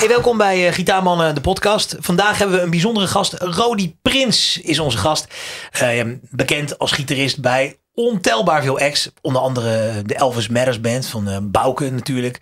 Hey, welkom bij uh, Gitaarmannen, de podcast. Vandaag hebben we een bijzondere gast. Rodi Prins is onze gast. Eh, bekend als gitarist bij ontelbaar veel ex, Onder andere eh, de Elvis Matters Band van uh, Bouke natuurlijk.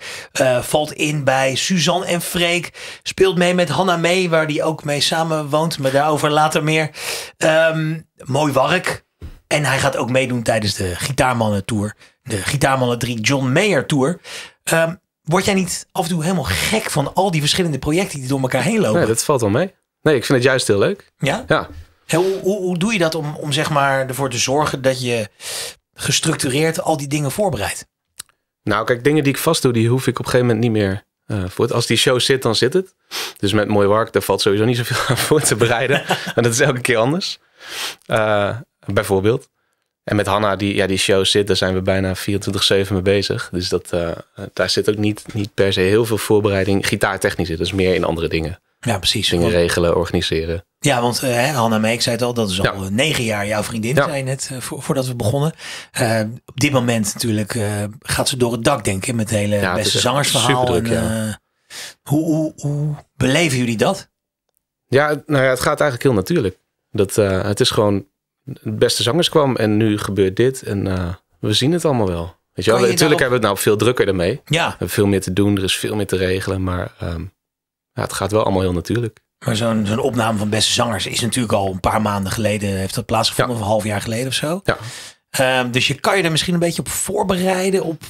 valt in bij Suzanne en Freek. Speelt mee met Hanna Mee, waar die ook mee samen woont. Maar daarover later meer. Ehm, mooi wark. En hij gaat ook meedoen tijdens de Gitaarmannen Tour. De Gitaarmannen 3 John Mayer Tour. Ehm, Word jij niet af en toe helemaal gek van al die verschillende projecten die door elkaar heen lopen? dat valt wel mee. Nee, ik vind het juist heel leuk. Ja? Ja. hoe, hoe doe je dat om, om zeg maar ervoor te zorgen dat je gestructureerd al die dingen voorbereidt? Nou, kijk, dingen die ik vast doe, die hoef ik op een gegeven moment niet meer uh, voor. Als die show zit, dan zit het. Dus met mooi werk, daar valt sowieso niet zoveel aan voor te bereiden. en dat is elke keer anders. Eh, bijvoorbeeld. En met Hanna, die, ja, die show zit, daar zijn we bijna 24-7 mee bezig. Dus dat, eh, daar zit ook niet, niet per se heel veel voorbereiding gitaartechnisch in. Dat is meer in andere dingen. Ja, precies. Dingen regelen, organiseren. Ja, want uh, Hanna Meek zei het al, dat is al eh, negen jaar jouw vriendin, ja. zei net, voordat we begonnen. op dit moment natuurlijk gaat ze door het dak, denken met het hele beste het zangersverhaal. en, hoe, hoe, hoe, beleven jullie dat? Ja, nou ja, het gaat eigenlijk heel natuurlijk. Dat, het is gewoon beste zangers kwam en nu gebeurt dit en eh, we zien het allemaal wel. Weet je wel? Natuurlijk hebben we het nou veel drukker ermee. Ja. We hebben veel meer te doen, er is veel meer te regelen, maar ehm, ja, het gaat wel allemaal heel natuurlijk. Maar zo'n opname van Beste Zangers is natuurlijk al een paar maanden geleden, heeft dat plaatsgevonden, of een half jaar geleden of zo. Ja. Ehm, dus je kan je er misschien een beetje op voorbereiden op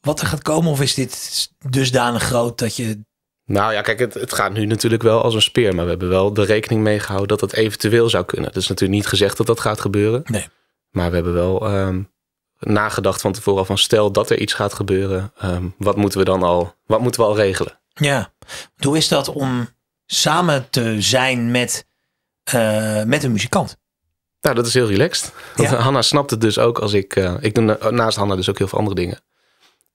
wat er gaat komen? Of is dit dusdanig groot dat je nou ja, kijk, het, het, gaat nu natuurlijk wel als een speer. Maar we hebben wel de rekening mee gehouden dat dat eventueel zou kunnen. Dus natuurlijk niet gezegd dat dat gaat gebeuren. Nee. Maar we hebben wel ehm, nagedacht van tevoren van stel dat er iets gaat gebeuren. Ehm, wat moeten we dan al, wat moeten we al regelen? Ja, hoe is dat om samen te zijn met, eh, met een muzikant? Nou, dat is heel relaxed. Hanna snapt het dus ook als ik... Eh, ik doe naast Hanna dus ook heel veel andere dingen.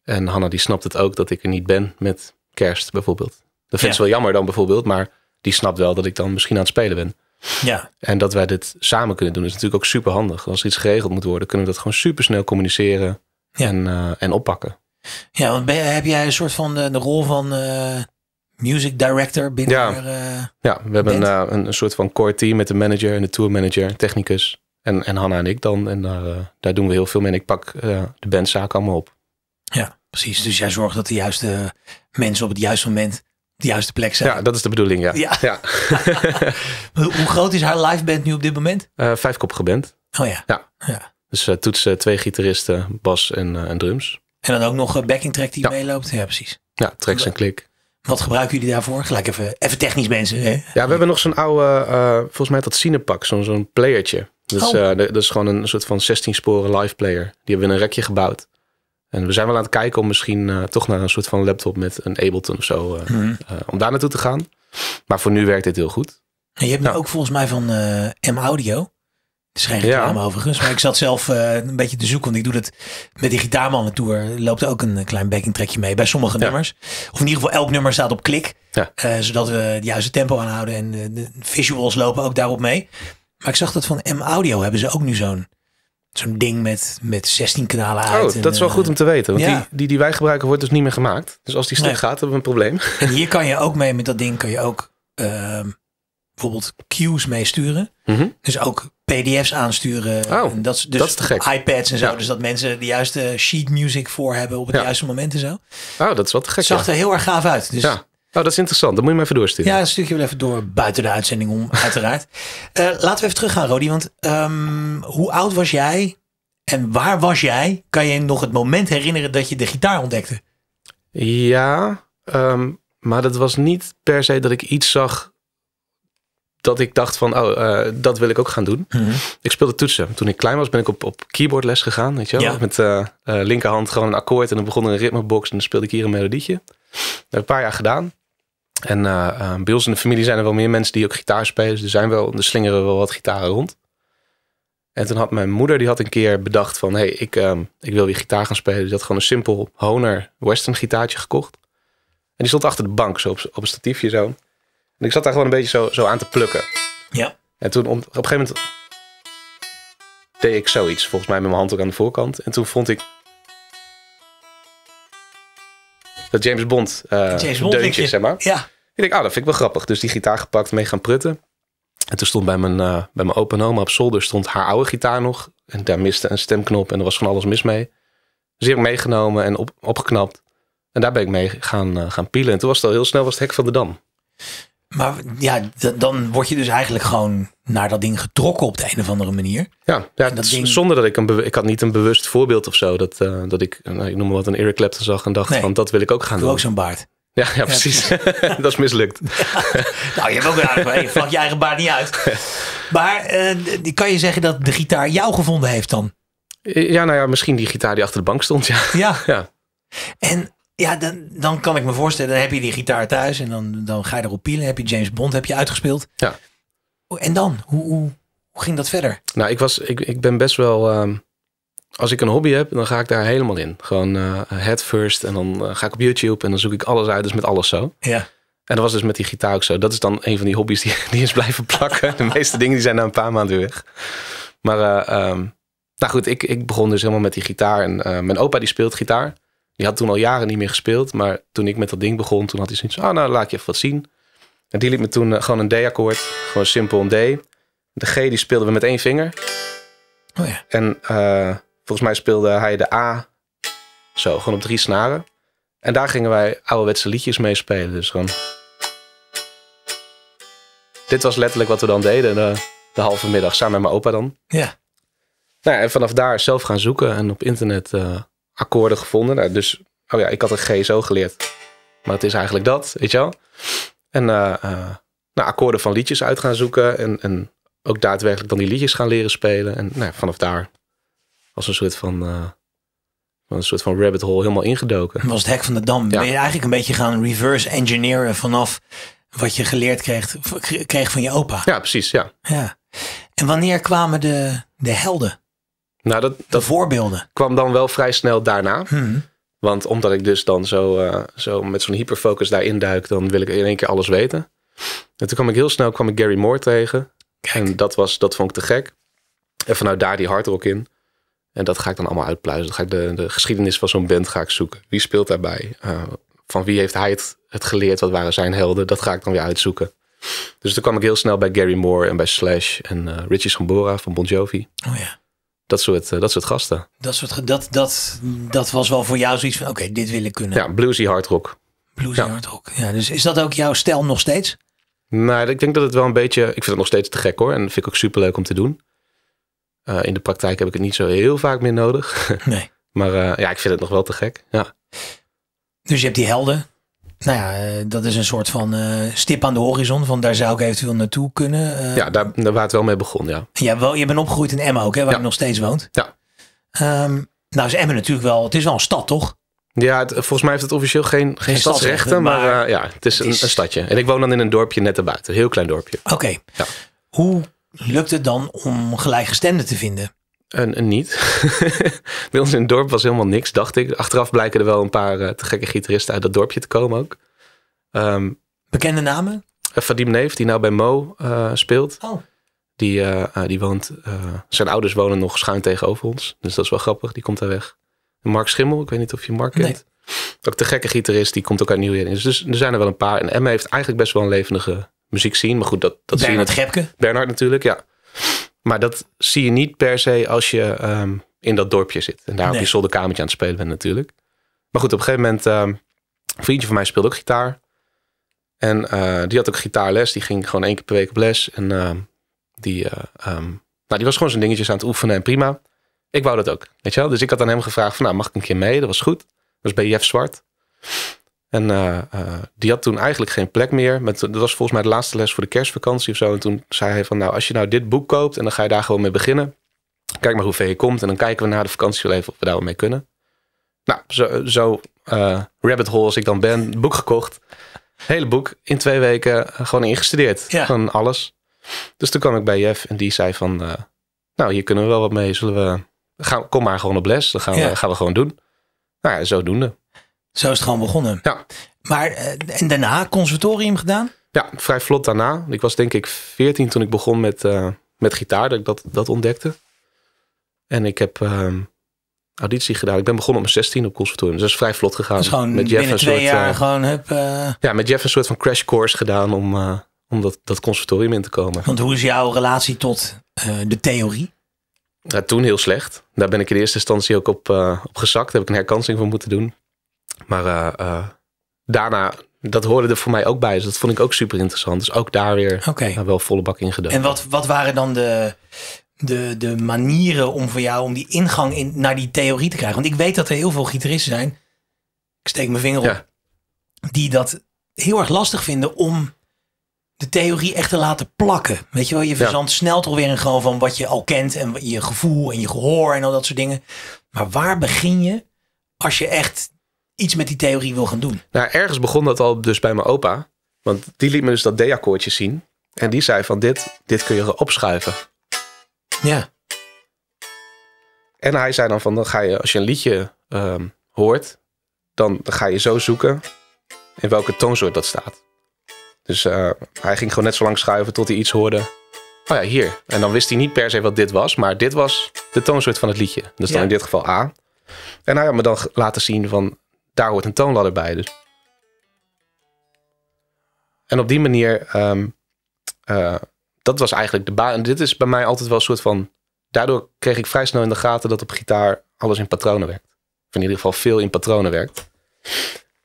En Hanna die snapt het ook dat ik er niet ben met kerst bijvoorbeeld. Dat vind ik wel jammer dan bijvoorbeeld, maar die snapt wel dat ik dan misschien aan het spelen ben. Ja. En dat wij dit samen kunnen doen is natuurlijk ook super handig. Als iets geregeld moet worden, kunnen we dat gewoon super snel communiceren en, eh, en oppakken. Ja, want ben, heb jij een soort van eh, de, rol van eh, music director binnen? Ja, haar, ja we hebben een, een, soort van core team met de manager en de tour manager, technicus en, en Hanna en ik dan. En daar, daar doen we heel veel mee. En ik pak de bandzaak allemaal op. Ja. Precies, dus jij zorgt dat de juiste mensen op het juiste moment de juiste plek zijn. Ja, dat is de bedoeling, ja. ja. Hoe groot is haar live band nu op dit moment? Uh, vijfkoppige Oh ja. Ja. Dus eh, toetsen, eh, twee gitaristen, bas en, en drums. En dan ook nog backing track die ja. meeloopt. Ja, precies. Ja, tracks en klik. Wat gebruiken jullie daarvoor? Gelijk even, even technisch mensen. Hè? Ja, we hebben nog zo'n oude, volgens mij dat Cinepak, zo'n zo'n playertje. Dus, oh. dat is gewoon een soort van 16 sporen live player. Die hebben we in een rekje gebouwd. En we zijn wel aan het kijken om misschien eh, toch naar een soort van laptop met een Ableton of zo. Eh, mhm. eh, om daar naartoe te gaan. Maar voor nu werkt dit heel goed. En je hebt nou. ook volgens mij van M-Audio. Het is geen reclame ja. overigens. Maar ik zat zelf een beetje te zoeken. Want ik doe het met die Gitaarmannen Tour. Loopt ook een klein backing trackje mee bij sommige nummers. Of in ieder geval elk nummer staat op klik. zodat we het juiste tempo aanhouden. En de visuals lopen ook daarop mee. Maar ik zag dat van M-Audio hebben ze ook nu zo'n Zo'n ding met, met 16 kanalen oh, uit. Oh, dat is wel goed eh, om te weten. Want die, die die wij gebruiken wordt dus niet meer gemaakt. Dus als die stuk gaat, hebben we een probleem. En hier kan je ook mee, met dat ding kan je ook ehm, bijvoorbeeld cues meesturen. Mm Dus ook PDF's aansturen. Oh, en dat, is dus te gek. iPads en zo. Dus dat mensen de juiste sheet music voor hebben op het juiste moment en zo. Oh, dat is wat te gek. Het zag er heel erg gaaf uit. Dus ja. Oh, dat is interessant. Dan moet je maar even doorsturen. Ja, een stukje wel even door buiten de uitzending om, uiteraard. Eh, laten we even teruggaan, Rodi. Want ehm, hoe oud was jij en waar was jij? Kan je nog het moment herinneren dat je de gitaar ontdekte? Ja, ehm, maar dat was niet per se dat ik iets zag dat ik dacht van, oh, eh, dat wil ik ook gaan doen. Mhm. Ik speelde toetsen. Toen ik klein was, ben ik op, op keyboardles gegaan, weet je wel. Met eh, linkerhand gewoon een akkoord en dan begon er een ritmebox en dan speelde ik hier een melodietje. Dat heb ik een paar jaar gedaan. En bij ons in de familie zijn er wel meer mensen die ook gitaar spelen. Dus er, zijn wel, er slingeren wel wat gitaren rond. En toen had mijn moeder, die had een keer bedacht van... hé, hey, ik, eh, ik wil weer gitaar gaan spelen. Dus die had gewoon een simpel Honer Western gitaartje gekocht. En die stond achter de bank, zo op, een statiefje zo. En ik zat daar gewoon een beetje zo, zo aan te plukken. Ja. En toen op een gegeven moment deed ik zoiets. Volgens mij met mijn hand ook aan de voorkant. En toen vond ik Dat James Bond, uh, James zeg maar. Ja. Ik denk, ah, dat vind ik wel grappig. Dus die gitaar gepakt, mee gaan prutten. En toen stond bij mijn, uh, bij mijn open oma op zolder stond haar oude gitaar nog. En daar miste een stemknop en er was van alles mis mee. Dus die heb ik meegenomen en op, opgeknapt. En daar ben ik mee gaan, eh, gaan pielen. En toen was het al heel snel was het hek van de dam. Maar ja, dan word je dus eigenlijk gewoon naar dat ding getrokken op de een of andere manier. Ja, ja dat ding... zonder dat ik een ik had niet een bewust voorbeeld of zo dat, eh, dat ik, eh, nou, ik noem maar wat, een Eric Clapton zag en dacht van dat wil ik ook gaan ik doen. Ook zo'n baard. Ja, ja, precies. dat is mislukt. Nou, je hebt ook een aardig hey, vlak je eigen baard niet uit. Maar eh, kan je zeggen dat de gitaar jou gevonden heeft dan? Ja, nou ja, misschien die gitaar die achter de bank stond, ja. Ja. ja. En ja, dan, dan kan ik me voorstellen, dan heb je die gitaar thuis en dan, dan ga je erop pielen. Heb je James Bond, heb je uitgespeeld. Ja. Oh, en dan? Hoe, hoe, ging dat verder? Nou, ik, was, ik, ik ben best wel. Ehm, als ik een hobby heb, dan ga ik daar helemaal in. Gewoon eh, head first. En dan eh, ga ik op YouTube en dan zoek ik alles uit. Dus met alles zo. Ja. En dat was dus met die gitaar ook zo. Dat is dan een van die hobby's die, die is blijven plakken. De meeste dingen die zijn na een paar maanden weg. Maar eh, ehm, nou goed, ik, ik begon dus helemaal met die gitaar. En mijn opa die speelt gitaar. Die had toen al jaren niet meer gespeeld. Maar toen ik met dat ding begon, toen had hij zoiets van... Ah, nou, laat je even wat zien. En die liet me toen eh, gewoon een D-akkoord. Gewoon simpel een D. De G die speelden we met één vinger. Oh ja. En eh, volgens mij speelde hij de A zo, gewoon op drie snaren. En daar gingen wij ouderwetse liedjes mee spelen. Dus gewoon... Dit was letterlijk wat we dan deden de, de halve middag, samen met mijn opa dan. Ja. Nou en vanaf daar zelf gaan zoeken en op internet eh, akkoorden gevonden. Nou, dus, oh ja, ik had een G zo geleerd. Maar het is eigenlijk dat, weet je wel. En eh, eh, nou, akkoorden van liedjes uit gaan zoeken. En, en ook daadwerkelijk dan die liedjes gaan leren spelen. En nou, vanaf daar was een soort van, eh, een soort van rabbit hole helemaal ingedoken. Was het hek van de dam. Ben je eigenlijk een beetje gaan reverse engineeren vanaf wat je geleerd kreeg, kreeg van je opa? Ja, precies. Ja. ja. En wanneer kwamen de, de helden? Nou, dat, de dat voorbeelden. kwam dan wel vrij snel daarna. Hmm. Want omdat ik dus dan zo, eh, zo met zo'n hyperfocus daarin duik, dan wil ik in één keer alles weten. En toen kwam ik heel snel kwam ik Gary Moore tegen. En dat, was, dat vond ik te gek. En vanuit daar die hardrock in. En dat ga ik dan allemaal uitpluizen. Dan ga ik de, de geschiedenis van zo'n band ga ik zoeken. Wie speelt daarbij? Eh, van wie heeft hij het, het geleerd? Wat waren zijn helden? Dat ga ik dan weer uitzoeken. Dus toen kwam ik heel snel bij Gary Moore en bij Slash en uh, Richie Sambora van Bon Jovi. Oh ja dat soort, eh, dat soort gasten. Dat, soort, dat, dat, dat was wel voor jou zoiets van, oké, dit wil ik kunnen. Ja, bluesy hardrock. Bluesy hardrock, ja. Dus is dat ook jouw stijl nog steeds? nee nou, ik denk dat het wel een beetje... Ik vind het nog steeds te gek hoor. En vind ik ook superleuk om te doen. Eh, in de praktijk heb ik het niet zo heel vaak meer nodig. Nee. maar eh, ja, ik vind het nog wel te gek, ja. Dus je hebt die helden nou ja, eh, dat is een soort van eh, stip aan de horizon. Van daar zou ik eventueel naartoe kunnen. Eh. ja, daar, daar waar het wel mee begon, ja. ja wel, je bent opgegroeid in Emmen ook, hè, waar je nog steeds woont. Ja. Ehm, nou is Emmen natuurlijk wel, het is wel een stad, toch? Ja, volgens mij heeft het officieel geen, geen, stadsrechten, maar, ja, het is, Een, een, stadje. En ik woon dan in een dorpje net erbuiten, een heel klein dorpje. Oké. Ja. Hoe lukt het dan om gelijkgestemden te vinden? een niet. Bij ons in het dorp was helemaal niks, dacht ik. Achteraf blijken er wel een paar eh, te gekke gitaristen uit dat dorpje te komen ook. Ehm, Bekende namen? Vadim eh, Neef, die nou bij Mo eh, speelt. Oh. Die, die woont, zijn ouders wonen nog schuin tegenover ons. Dus dat is wel grappig, die komt daar weg. Mark Schimmel, ik weet niet of je Mark nee. kent. Ook de gekke gitarist, die komt ook uit Nieuw-Jersey. Dus, dus er zijn er wel een paar. En Emma heeft eigenlijk best wel een levendige muziek zien. Maar goed, dat, dat zie je. Bernard Gepke. Bernard natuurlijk, ja. Maar dat zie je niet per se als je ehm, in dat dorpje zit. En daar op je je zolderkamertje aan het spelen bent natuurlijk. Maar goed, op een gegeven moment... Ehm, een vriendje van mij speelde ook gitaar. En eh, die had ook gitaarles. Die ging gewoon één keer per week op les. En ehm, die, eh, nou, die was gewoon zijn dingetjes aan het oefenen en prima. Ik wou dat ook, weet je wel. Dus ik had aan hem gevraagd van, nou, mag ik een keer mee? Dat was goed. Dat was bij Jeff Zwart. En eh, eh, die had toen eigenlijk geen plek meer. dat was volgens mij de laatste les voor de kerstvakantie of zo. En toen zei hij van, nou, als je nou dit boek koopt en dan ga je daar gewoon mee beginnen. Kijk maar hoe ver je komt en dan kijken we na de vakantie wel even of we daar wel mee kunnen. Nou, zo, zo eh, rabbit hole als ik dan ben, boek gekocht. Hele boek in twee weken gewoon ingestudeerd. Van alles. Dus toen kwam ik bij Jeff en die zei van, nou, hier kunnen we wel wat mee. Zullen we, kom maar gewoon op les. Dan gaan, we, gaan we gewoon doen. Nou ja, zodoende. Zo is het gewoon begonnen. Ja. Maar eh, en daarna conservatorium gedaan? Ja, vrij vlot daarna. Ik was denk ik 14 toen ik begon met, eh, met gitaar, dat ik dat, dat ontdekte. En ik heb uh, auditie gedaan. Ik ben begonnen op mijn 16 op conservatorium. Dus dat is vrij vlot gegaan. Dus met Jeff een soort, jaar eh, gewoon heb, Ja, met Jeff een soort van crash course gedaan om, om dat, dat conservatorium in te komen. Want hoe is jouw relatie tot de theorie? toen heel slecht. Daar ben ik in eerste instantie ook op, op gezakt. Daar heb ik een herkansing voor moeten doen. Maar eh, eh, daarna, dat hoorde er voor mij ook bij. Dus dat vond ik ook super interessant. Dus ook daar weer nou, wel volle bak in gedaan. En wat, wat waren dan de, de, de manieren om voor jou om die ingang in, naar die theorie te krijgen? Want ik weet dat er heel veel gitaristen zijn. Ik steek mijn vinger op. Die dat heel erg lastig vinden om de theorie echt te laten plakken. Weet je wel, je verzandt ja. snel toch weer een gewoon van wat je al kent en je gevoel en je gehoor en al dat soort dingen. Maar waar begin je als je echt iets met die theorie wil gaan doen. Nou, ergens begon dat al dus bij mijn opa. Want die liet me dus dat D-akkoordje zien. En die zei van dit, dit kun je opschuiven. Ja. En hij zei dan van dan ga je, als je een liedje ehm, hoort, dan, ga je zo zoeken in welke toonsoort dat staat. Dus eh, hij ging gewoon net zo lang schuiven tot hij iets hoorde. Oh ja, hier. En dan wist hij niet per se wat dit was, maar dit was de toonsoort van het liedje. Dus dan in dit geval A. En hij had me dan laten zien van daar hoort een toonladder bij. Dus. En op die manier, ehm, eh, dat was eigenlijk de baan. Dit is bij mij altijd wel een soort van. Daardoor kreeg ik vrij snel in de gaten dat op gitaar alles in patronen werkt. Of in ieder geval veel in patronen werkt.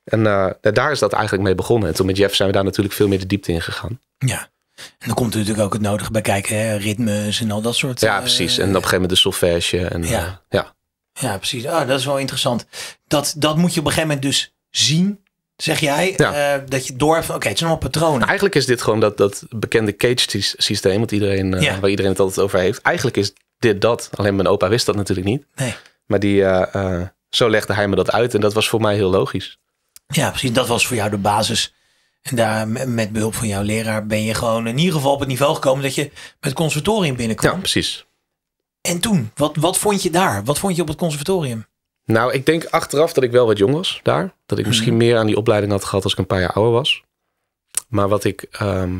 En eh, daar is dat eigenlijk mee begonnen. En toen met Jeff zijn we daar natuurlijk veel meer de diepte in gegaan. Ja. En dan komt er natuurlijk ook het nodige bij kijken, hè? ritmes en al dat soort. Ja, eh, precies. en op een gegeven moment de solfège. En, ja. ja. Ja, precies. Ah, dat is wel interessant. Dat, dat moet je op een gegeven moment dus zien, zeg jij. Eh, dat je door van, oké, het zijn allemaal patronen. Nou, eigenlijk is dit gewoon dat, dat bekende cage systeem, wat iedereen, eh, waar iedereen het altijd over heeft. Eigenlijk is dit dat. Alleen mijn opa wist dat natuurlijk niet. Nee. Maar die, eh, zo legde hij me dat uit en dat was voor mij heel logisch. Ja, precies. Dat was voor jou de basis. En daar met behulp van jouw leraar ben je gewoon in ieder geval op het niveau gekomen dat je met het conservatorium binnenkwam. Ja, precies. En toen, wat, wat vond je daar? Wat vond je op het conservatorium? Nou, ik denk achteraf dat ik wel wat jong was daar. Dat ik misschien mhm. meer aan die opleiding had gehad als ik een paar jaar ouder was. Maar wat ik ehm,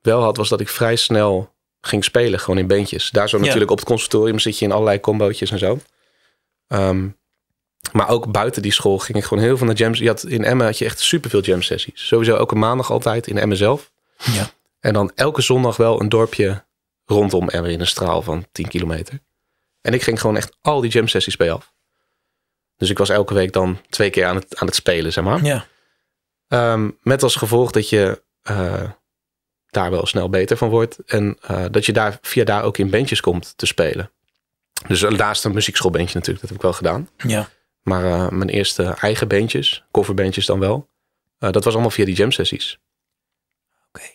wel had, was dat ik vrij snel ging spelen, gewoon in bandjes. Daar zo natuurlijk op het conservatorium zit je in allerlei combootjes en zo. Ehm, maar ook buiten die school ging ik gewoon heel veel naar jams. had, in Emmen had je echt superveel jam sessies. Sowieso elke maandag altijd in Emmen zelf. Ja. En dan elke zondag wel een dorpje rondom er in een straal van 10 kilometer. En ik ging gewoon echt al die jam sessies bij af. Dus ik was elke week dan twee keer aan het, aan het spelen, zeg maar. Ja. Ehm, met als gevolg dat je eh, daar wel snel beter van wordt. En eh, dat je daar via daar ook in bandjes komt te spelen. Dus eh, laatst een muziekschoolbandje natuurlijk, dat heb ik wel gedaan. Ja. Maar mijn eerste eigen bandjes, coverbandjes dan wel. dat was allemaal via die jam sessies.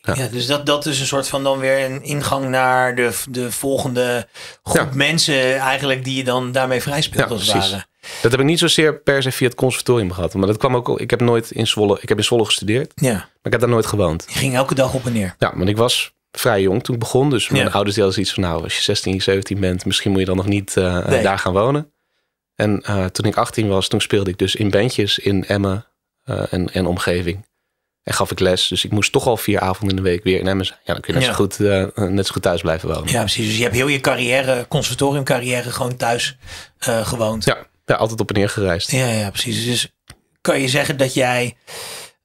Ja. dus dat, dat is een soort van dan weer een ingang naar de, de volgende groep mensen eigenlijk die je dan daarmee vrij ja, als precies. Dat heb ik niet zozeer per se via het conservatorium gehad. Maar dat kwam ook, ik heb nooit in Zwolle, ik heb in Zwolle gestudeerd. Ja. Maar ik heb daar nooit gewoond. Je ging elke dag op en neer. Ja, want ik was vrij jong toen ik begon. Dus mijn ouders deelden iets van nou, als je 16, 17 bent, misschien moet je dan nog niet eh, eh, daar gaan wonen. En eh, toen ik 18 was, toen speelde ik dus in bandjes in Emmen en, en omgeving. En gaf ik les. Dus ik moest toch al vier avonden in de week weer in Emmen Ja, dan kun je net, zo, goed, eh, net zo goed thuis blijven wonen. Ja, precies. Dus je hebt heel je carrière, conservatoriumcarrière, gewoon thuis eh, gewoond. Ja. ja, altijd op en neer gereisd. Ja, ja, precies. Dus kan je zeggen dat jij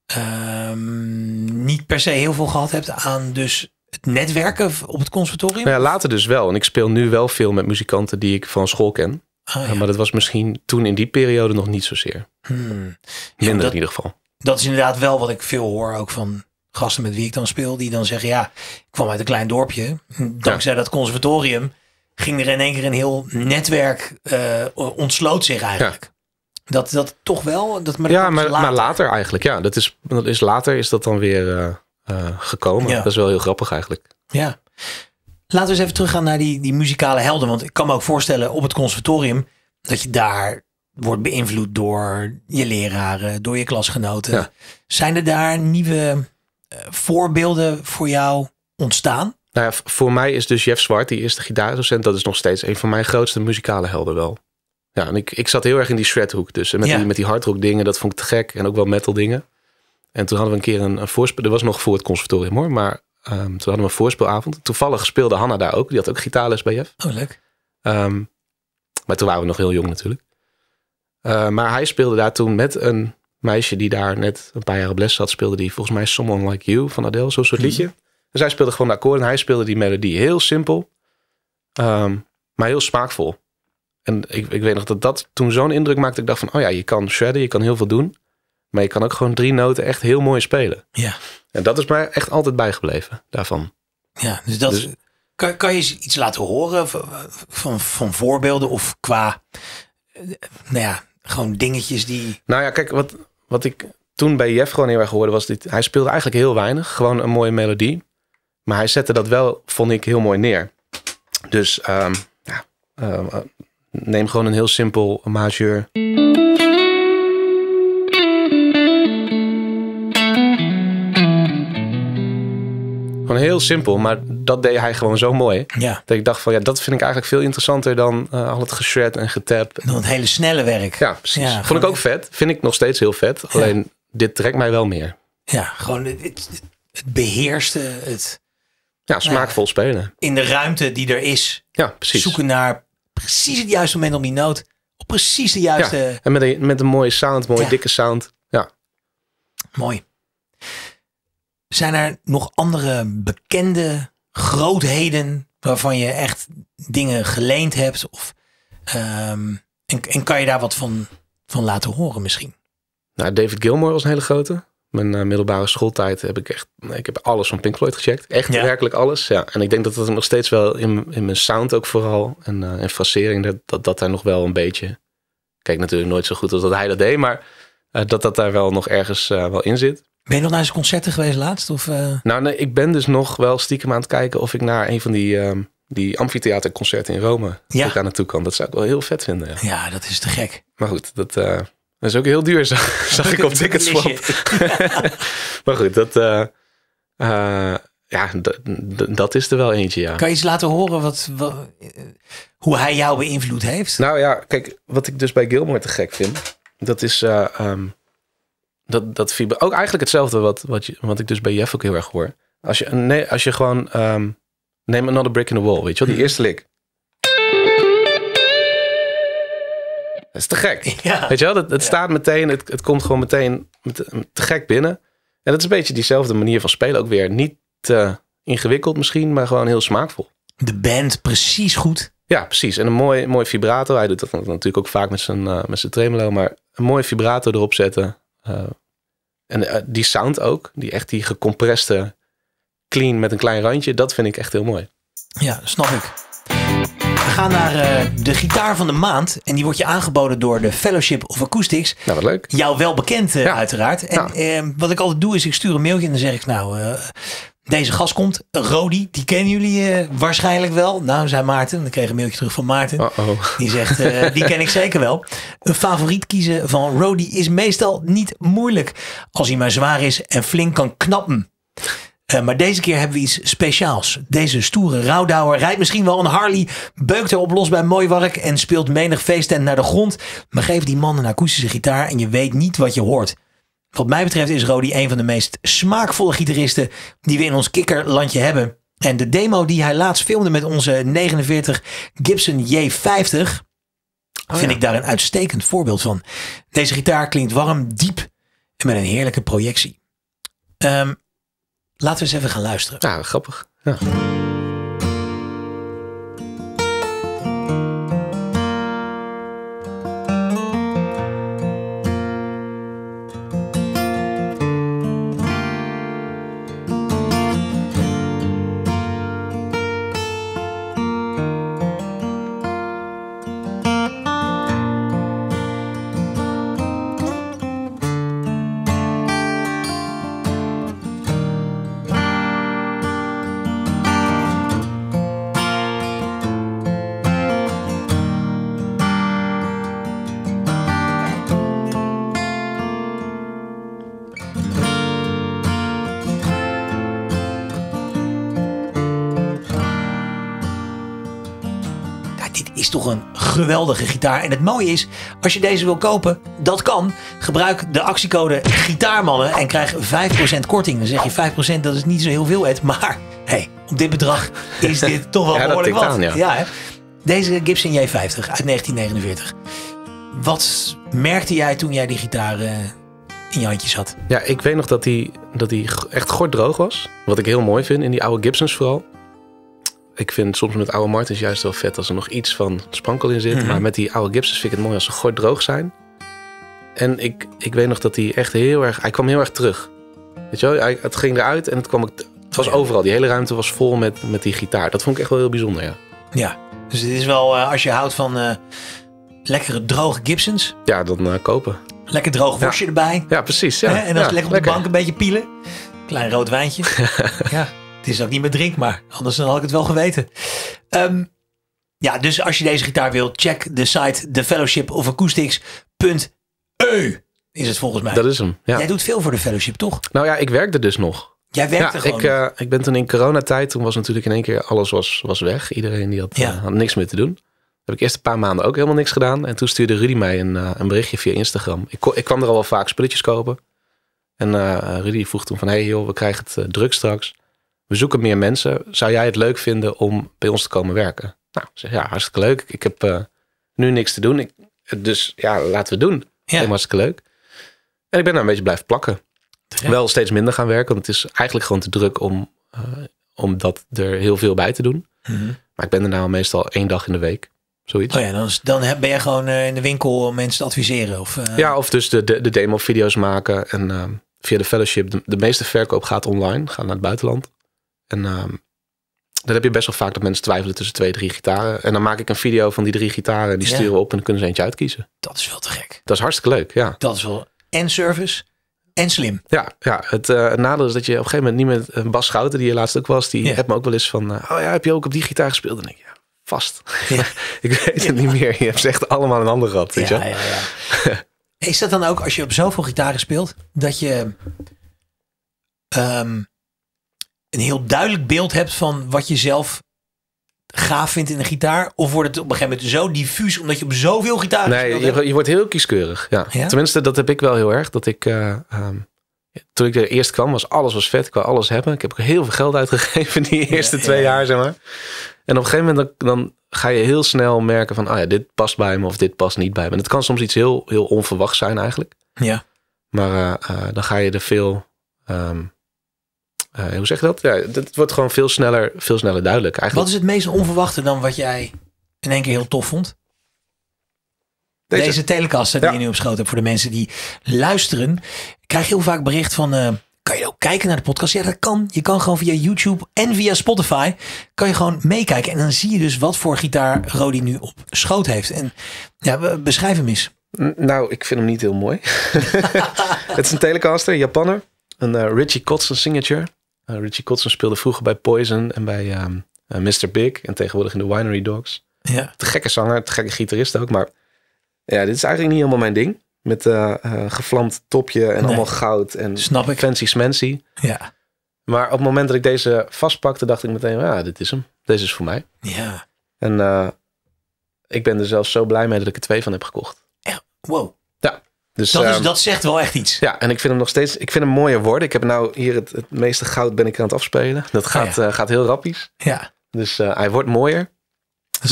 ehm, niet per se heel veel gehad hebt aan dus het netwerken op het conservatorium? Nou ja, later dus wel. En ik speel nu wel veel met muzikanten die ik van school ken. Ah, eh, maar dat was misschien toen in die periode nog niet zozeer. Hmm. Minder in ieder geval dat is inderdaad wel wat ik veel hoor ook van gasten met wie ik dan speel. Die dan zeggen, ja, ik kwam uit een klein dorpje. Dankzij dat conservatorium ging er in één keer een heel netwerk eh, ontsloot zich eigenlijk. Dat, dat toch wel. Dat, maar ja, maar later. maar later. eigenlijk. Ja, dat is, dat is later is dat dan weer eh, eh, gekomen. Ja. Dat is wel heel grappig eigenlijk. Ja. Laten we eens even teruggaan naar die, die muzikale helden. Want ik kan me ook voorstellen op het conservatorium dat je daar wordt beïnvloed door je leraren, door je klasgenoten. Zijn er daar nieuwe eh, voorbeelden voor jou ontstaan? Nou ja, voor mij is dus Jeff Zwart, die eerste gitaardocent, dat is nog steeds een van mijn grootste muzikale helden wel. Ja, en ik, ik zat heel erg in die shredhoek dus. met, die, met die hardrock dingen, dat vond ik te gek. En ook wel metal dingen. En toen hadden we een keer een, een voorspel. Er was nog voor het conservatorium hoor. Maar ehm, toen hadden we een voorspelavond. Toevallig speelde Hanna daar ook. Die had ook gitaarles bij Jeff. Oh, leuk. Ehm, maar toen waren we nog heel jong natuurlijk. Eh, maar hij speelde daar toen met een meisje die daar net een paar jaar op les zat, speelde die volgens mij Someone Like You van Adele, zo'n soort liedje. Mm. Dus speelde gewoon de akkoord en hij speelde die melodie. Heel simpel, ehm, maar heel smaakvol. En ik, ik weet nog dat dat toen zo'n indruk maakte. Ik dacht van, oh ja, je kan shredden, je kan heel veel doen. Maar je kan ook gewoon drie noten echt heel mooi spelen. Ja. En dat is mij echt altijd bijgebleven daarvan. Ja, dus dat... Dus- kan, kan je iets laten horen van, van, van voorbeelden of qua eh, nou ja, gewoon dingetjes die. Nou ja, kijk, wat, wat ik toen bij Jeff gewoon heel erg hoorde was dit. Hij speelde eigenlijk heel weinig, gewoon een mooie melodie. Maar hij zette dat wel, vond ik, heel mooi neer. Dus ehm, ja, eh, neem gewoon een heel simpel majeur. Gewoon heel simpel, maar dat deed hij gewoon zo mooi. Ja. Dat ik dacht van ja, dat vind ik eigenlijk veel interessanter dan eh, al het geshred en getap. Dan het hele snelle werk. Ja, precies. Vond ik ook vet. Vind ik nog steeds heel vet. Alleen dit trekt mij wel meer. Ja, gewoon het, het, beheerste, het... Ja, smaakvol nou spelen. In de ruimte die er is. Ja, precies. Zoeken naar precies het juiste moment om die noot. Op precies de juiste... Ja, en met een, met een mooie sound, mooie dikke sound. Ja. Mooi. Zijn er nog andere bekende grootheden waarvan je echt dingen geleend hebt? Of, ehm, en, kan je daar wat van, van laten horen misschien? Nou, David Gilmore was een hele grote. Mijn eh, middelbare schooltijd heb ik echt, ik heb alles van Pink Floyd gecheckt. Echt werkelijk alles. Ja. En ik denk dat dat nog steeds wel in, in mijn sound ook vooral en, uh, eh, en frasering, dat, dat daar nog wel een beetje. Kijk, natuurlijk nooit zo goed als dat hij dat deed, maar eh, dat dat daar wel nog ergens wel in zit. Ben je nog naar zijn concerten geweest laatst? Of, eh? Nou, nee, ik ben dus nog wel stiekem aan het kijken of ik naar een van die, um, die amfitheaterconcerten in Rome ja. ik daar naartoe kan. Dat zou ik wel heel vet vinden. Ja, ja dat is te gek. Maar goed, dat, eh, is ook heel duur, zag, zag ik op Ticketswap. maar goed, dat, eh, ja, dat is er wel eentje, ja. Kan je eens laten horen wat, hoe hij jou beïnvloed heeft? Nou ja, kijk, wat ik dus bij Gilmore te gek vind, dat is... Ehm, dat, dat ook eigenlijk hetzelfde wat, wat, je, wat ik dus bij Jeff ook heel erg hoor. Als je, nee, als je gewoon, um, neem another brick in the wall, weet je wel, die eerste lick Dat is te gek. Weet je wel, het, het staat meteen, het, het komt gewoon meteen te, te gek binnen. En dat is een beetje diezelfde manier van spelen ook weer. Niet te ingewikkeld misschien, maar gewoon heel smaakvol. De band precies goed. Ja, precies. En een mooi, mooi vibrato. Hij doet dat natuurlijk ook vaak met zijn, eh, met zijn tremolo. Maar een mooi vibrato erop zetten. Eh, en eh, die sound ook, die echt die gecompreste clean met een klein randje, dat vind ik echt heel mooi. Ja, snap ik. We gaan naar eh, de gitaar van de maand. En die wordt je aangeboden door de Fellowship of Acoustics. Nou, wat leuk. Jou wel eh, uiteraard. En nou. ehm, wat ik altijd doe, is ik stuur een mailtje en dan zeg ik... Nou, deze gast komt, Rodi, die kennen jullie eh, waarschijnlijk wel. Nou, zei Maarten, ik kreeg een mailtje terug van Maarten. -oh. Die zegt, eh, die ken ik zeker wel. Een favoriet kiezen van Rodi is meestal niet moeilijk. Als hij maar zwaar is en flink kan knappen. Eh, maar deze keer hebben we iets speciaals. Deze stoere rouwdouwer rijdt misschien wel een Harley, beukt erop los bij wark en speelt menig feestend naar de grond. Maar geef die man een akoestische gitaar en je weet niet wat je hoort. Wat mij betreft is Rodi een van de meest smaakvolle gitaristen die we in ons kikkerlandje hebben. En de demo die hij laatst filmde met onze 49 Gibson J50 vind ik daar een uitstekend voorbeeld van. Deze gitaar klinkt warm, diep en met een heerlijke projectie. Ehm, laten we eens even gaan luisteren. Ja, nou, grappig. Ja. gitaar. En het mooie is, als je deze wil kopen, dat kan. Gebruik de actiecode GITAARMANNEN en krijg 5% korting. Dan zeg je 5%, dat is niet zo heel veel, Ed. Maar hey, op dit bedrag is dit toch wel behoorlijk wat. Aan, ja. hè? Deze Gibson J50 uit 1949. Wat merkte jij toen jij die gitaar eh, in je handjes had? Ja, ik weet nog dat die, dat die echt gordroog was. Wat ik heel mooi vind in die oude Gibsons vooral. Ik vind soms met oude Martens juist wel vet als er nog iets van sprankel in zit. Mhm. Maar met die oude Gibsons vind ik het mooi als ze gort droog zijn. En ik, ik weet nog dat hij echt heel erg... Hij kwam heel erg terug. Weet je wel? Hij, het ging eruit en het kwam... Het was overal. Die hele ruimte was vol met, met die gitaar. Dat vond ik echt wel heel bijzonder, ja. Ja, dus het is wel... Eh, als je houdt van eh, lekkere droge Gibsons... Ja, dan eh, kopen. Lekker droog worstje erbij. Ja, precies. Ja. En dan ja, lekker op de bank een beetje pielen. Klein rood wijntje. ja. Het is ook niet meer maar anders dan had ik het wel geweten. Ehm, ja, dus als je deze gitaar wilt, check de site The Fellowship of e is het volgens mij. Dat is hem, ja. Jij doet veel voor de Fellowship, toch? Nou ja, ik werkte dus nog. Jij werkte ja, gewoon. Ik, eh, ik ben toen in coronatijd, toen was natuurlijk in één keer alles was, was weg. Iedereen die had, eh, niks meer te doen. Heb ik eerst een paar maanden ook helemaal niks gedaan. En toen stuurde Rudy mij een, eh, een berichtje via Instagram. Ik, ik kwam er al wel vaak spulletjes kopen. En Rudy vroeg toen van, hey joh, we krijgen het druk straks we zoeken meer mensen. Zou jij het leuk vinden om bij ons te komen werken? Nou, zeg, ja, hartstikke leuk. Ik heb eh, nu niks te doen. Ik, dus ja, laten we doen. Ja. Hartstikke leuk. En ik ben daar nou een beetje blijven plakken. Wel steeds minder gaan werken, want het is eigenlijk gewoon te druk om, eh, om dat er heel veel bij te doen. Mhm. Maar ik ben er nou meestal één dag in de week. Zoiets. Oh ja, dan, dan ben je gewoon eh, in de winkel mensen te adviseren. Of, Ja, of dus de, de, de demo-video's maken. En ehm, via de fellowship, de, de, meeste verkoop gaat online, gaat naar het buitenland. En ehm, dan heb je best wel vaak dat mensen twijfelen tussen twee, drie gitaren. En dan maak ik een video van die drie gitaren. Die sturen we op en dan kunnen ze eentje uitkiezen. Dat is wel te gek. Dat is hartstikke leuk, ja. Dat is wel en service en slim. Ja, ja het, eh, nadeel is dat je op een gegeven moment niet met eh, Bas Schouten, die je laatst ook was, die heb hebt me ook wel eens van, eh, oh ja, heb je ook op die gitaar gespeeld? En ik, ja, vast. ik weet het niet meer. Je hebt ze echt allemaal een ander gehad, weet je? Ja, ja, ja. is dat dan ook, als je op zoveel gitaren speelt, dat je... Ehm, een heel duidelijk beeld hebt van wat je zelf gaaf vindt in een gitaar? Of wordt het op een gegeven moment zo diffuus omdat je op zoveel gitaar Nee, je, je, wordt heel kieskeurig. Ja. ja. Tenminste, dat heb ik wel heel erg. Dat ik, eh, ehm, toen ik er eerst kwam, was alles was vet. Ik wou alles hebben. Ik heb heel veel geld uitgegeven die eerste twee jaar, zeg maar. En op een gegeven moment dan, ga je heel snel merken van, ah ja, dit past bij me of dit past niet bij me. En het kan soms iets heel, heel onverwachts zijn eigenlijk. Ja. Maar eh, eh, dan ga je er veel... Ehm, eh, hoe zeg je dat? Ja, het wordt gewoon veel sneller, veel sneller duidelijk. Eigenlijk. Wat is het meest onverwachte dan wat jij in één keer heel tof vond? Deze, telecaster die ja. je nu op schoot hebt voor de mensen die luisteren. krijg krijg heel vaak bericht van... Eh, kan je ook kijken naar de podcast? Ja, dat kan. Je kan gewoon via YouTube en via Spotify kan je gewoon meekijken. En dan zie je dus wat voor gitaar Rodi nu op schoot heeft. En ja, beschrijf hem eens. Nou, ik vind hem niet heel mooi. het is een Telecaster, Japanner. Een uh, Richie Kotzen signature. Eh, Richie Kotzen speelde vroeger bij Poison en bij Mr. Ehm, eh, Big. En tegenwoordig in de Winery Dogs. Ja. gekke zanger, te gekke gitarist ook. Maar ja, dit is eigenlijk niet helemaal mijn ding. Met uh, gevlamd topje en allemaal goud en fancy smancy. Ja. Maar op het moment dat ik deze vastpakte, dacht ik meteen, ja, ah, dit is hem. Deze is voor mij. Ja. En ik ben er zelfs zo blij mee dat ik er twee van heb gekocht. Echt? Wow. Ja. Dus, ehm, dat, zegt wel echt iets. Ja, en ik vind hem nog steeds. Ik vind hem mooier worden. Ik heb nou hier het, meeste goud ben ik aan het afspelen. Dat gaat, oh eh, gaat heel rappies. Ja. Dus eh, hij wordt mooier.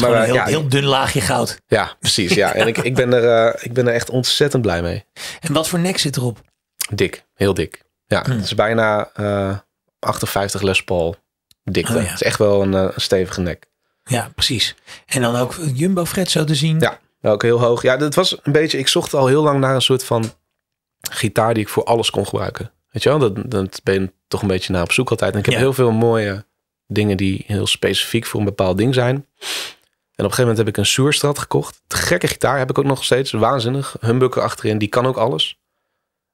maar, een eh, heel, ja, heel, dun laagje goud. Ja, precies. Ja. En ik, ik, ben er, ik ben er echt ontzettend blij mee. En wat voor nek zit erop? Dik, heel dik. Ja, hmm. het is bijna 58 Les Paul dikte. Oh het is echt wel een, een stevige nek. Ja, precies. En dan ook Jumbo Fred zo te zien. Ja, ja, nou, ook heel hoog. Ja, dat was een beetje. Ik zocht al heel lang naar een soort van gitaar die ik voor alles kon gebruiken. Weet je wel, dat, dat ben je toch een beetje naar op zoek altijd. En ik heb heel veel mooie dingen die heel specifiek voor een bepaald ding zijn. En op een gegeven moment heb ik een Soerstrat gekocht. De gekke gitaar heb ik ook nog steeds. Waanzinnig. Humbucker achterin, die kan ook alles.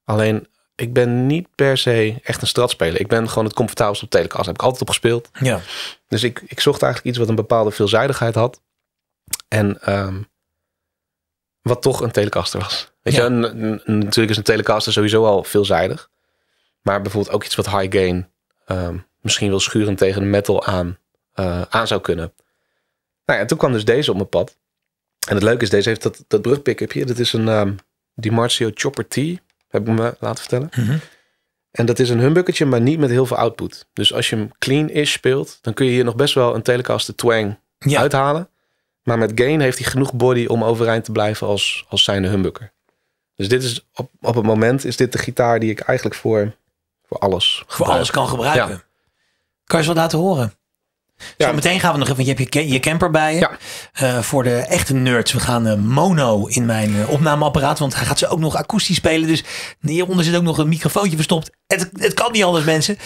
Alleen, ik ben niet per se echt een stratspeler. Ik ben gewoon het comfortabelste op telekast. Heb ik altijd op gespeeld. Ja. Dus ik, ik zocht eigenlijk iets wat een bepaalde veelzijdigheid had. En ehm, wat toch een Telecaster was. Weet ja. je, een, natuurlijk is een Telecaster sowieso al veelzijdig. Maar bijvoorbeeld ook iets wat high gain ehm, misschien wel schurend tegen metal aan, eh, aan zou kunnen. Nou ja, en toen kwam dus deze op mijn pad. En het leuke is, deze heeft dat, dat brugpick-upje. Dat is een um, ehm, DiMarzio Chopper T, heb ik me laten vertellen. Mhm. En dat is een humbuckertje, maar niet met heel veel output. Dus als je hem clean-ish speelt, dan kun je hier nog best wel een Telecaster twang uithalen. Maar met gain heeft hij genoeg body om overeind te blijven als, als zijnde humbucker. Dus dit is op, op het moment is dit de gitaar die ik eigenlijk voor, voor alles Voor alles kan gebruiken. Ja. Kan je ze wel laten horen? Ja. Zo meteen gaan we nog even, want je hebt je, je camper bij je. Ja. Eh, voor de echte nerds, we gaan eh, mono in mijn eh, opnameapparaat, want hij gaat ze ook nog akoestisch spelen. Dus hieronder zit ook nog een microfoontje verstopt. Het, het kan niet anders mensen.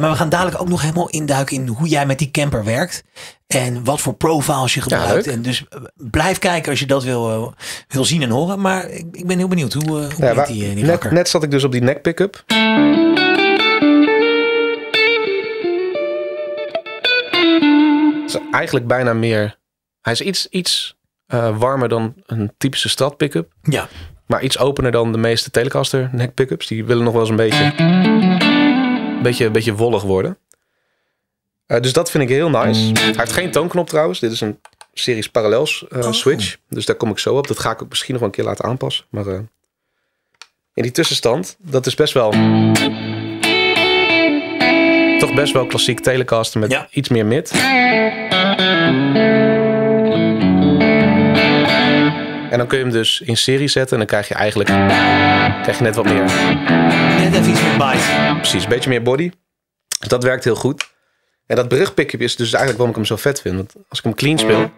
maar we gaan dadelijk ook nog helemaal induiken in hoe jij met die camper werkt. En wat voor profiles je gebruikt. Ja, en dus eh, blijf kijken als je dat wil, eh, wil zien en horen. Maar ik, ik ben heel benieuwd hoe, eh, hoe ja, die, die net, net, zat ik dus op die neck pickup. Het is eigenlijk bijna meer... Hij is iets, iets warmer dan een typische stad pickup. Ja. Maar iets opener dan de meeste Telecaster neck pickups. Die willen nog wel eens een beetje, een beetje, een beetje wollig worden. Eh, dus dat vind ik heel nice. Mm. Hij heeft geen toonknop trouwens. Dit is een series parallels eh, oh. switch. Dus daar kom ik zo op. Dat ga ik ook misschien nog een keer laten aanpassen. Maar eh, in die tussenstand, dat is best wel... Toch best wel klassiek telecaster met iets meer mid. En dan kun je hem dus in serie zetten en dan krijg je eigenlijk krijg je net wat meer. Net even iets meer bite. Precies, een beetje meer body. Dus dat werkt heel goed. En dat brugpikje is dus eigenlijk waarom ik hem zo vet vind. Want als ik hem clean speel.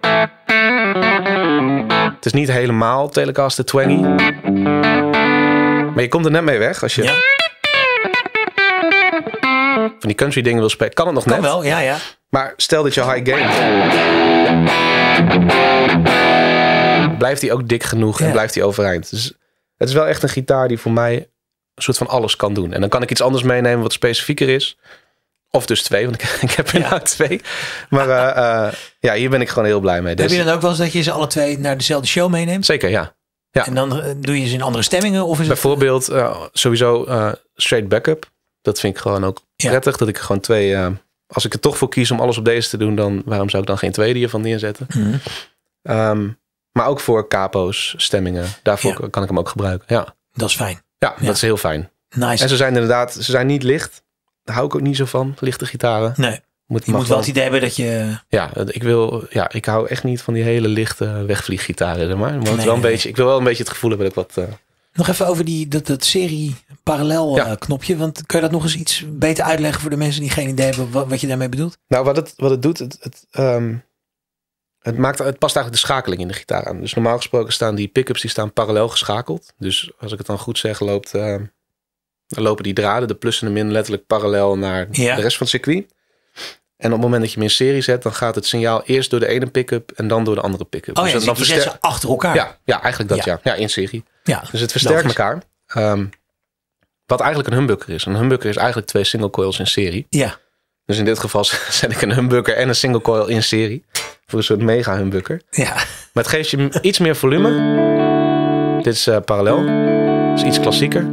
Het is niet helemaal Telecaster 20. Maar je komt er net mee weg als je. Van die country dingen wil spelen. Kan het nog kan net? wel, ja, ja. Maar stel dat je high gain. Blijft hij ook dik genoeg en blijft hij overeind. Dus het is wel echt een gitaar die voor mij een soort van alles kan doen. En dan kan ik iets anders meenemen wat specifieker is. Of dus twee, want ik, heb er nou twee. Maar eh, eh, ja, hier ben ik gewoon heel blij mee. Heb je dus- dan ook wel eens dat je ze alle twee naar dezelfde show meeneemt? Zeker, ja. ja. En dan eh, doe je ze in andere stemmingen? Of is Bijvoorbeeld sowieso uh, straight backup. Dat vind ik gewoon ook prettig. Dat ik gewoon twee... als ik er toch voor kies om alles op deze te doen... dan waarom zou ik dan geen tweede hiervan neerzetten? Mhm. Ehm, maar ook voor capo's, stemmingen. Daarvoor kan ik hem ook gebruiken. Ja. Dat is fijn. Ja, dat is heel fijn. Nice. En ze zijn inderdaad, ze zijn niet licht hou ik ook niet zo van, lichte gitaren. Nee. Moet, je moet wel het idee hebben dat je... Ja, eh, ik wil... Ja, ik hou echt niet van die hele lichte wegvlieggitaren, zeg maar. maar nee, wel een beetje, ik wil wel een beetje het gevoel hebben dat wat... Eh, nog even over die, dat, dat serie parallel eh, knopje. Want kun je dat nog eens iets beter uitleggen voor de mensen die geen idee hebben wat, wat je daarmee bedoelt? Nou, wat het, wat het doet, het, het, ehm, het, maakt, het past eigenlijk de schakeling in de gitaar aan. Dus normaal gesproken staan die pick-ups die staan parallel geschakeld. Dus als ik het dan goed zeg, loopt... Ehm, dan lopen die draden, de plus en de min, letterlijk parallel naar de rest van het circuit. En op het moment dat je hem in serie zet, dan gaat het signaal eerst door de ene pick-up en dan door de andere pick-up. Oh dus ja, dus dan die ze achter elkaar. Ja, ja eigenlijk dat ja. ja. in serie. Ja, dus het versterkt elkaar. Um, wat eigenlijk een humbucker is. Een humbucker is eigenlijk twee single coils in serie. Ja. Dus in dit geval zet ik een humbucker en een single coil in serie. Voor een soort mega humbucker. Ja. Maar het geeft je iets meer volume. Dit is eh, parallel. Dat is iets klassieker.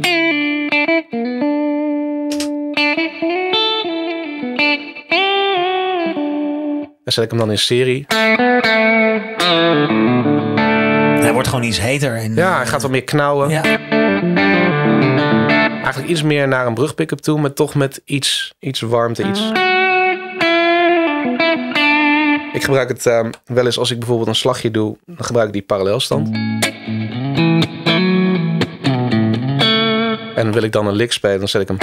En zet ik hem dan in serie. Hij wordt gewoon iets heter. En, ja, hij gaat wat meer knauwen. Ja. Eigenlijk iets meer naar een brugpickup toe, maar toch met iets, iets warmte, iets... Ik gebruik het ehm, wel eens als ik bijvoorbeeld een slagje doe, dan gebruik ik die parallelstand. En wil ik dan een lick spelen, dan zet ik hem.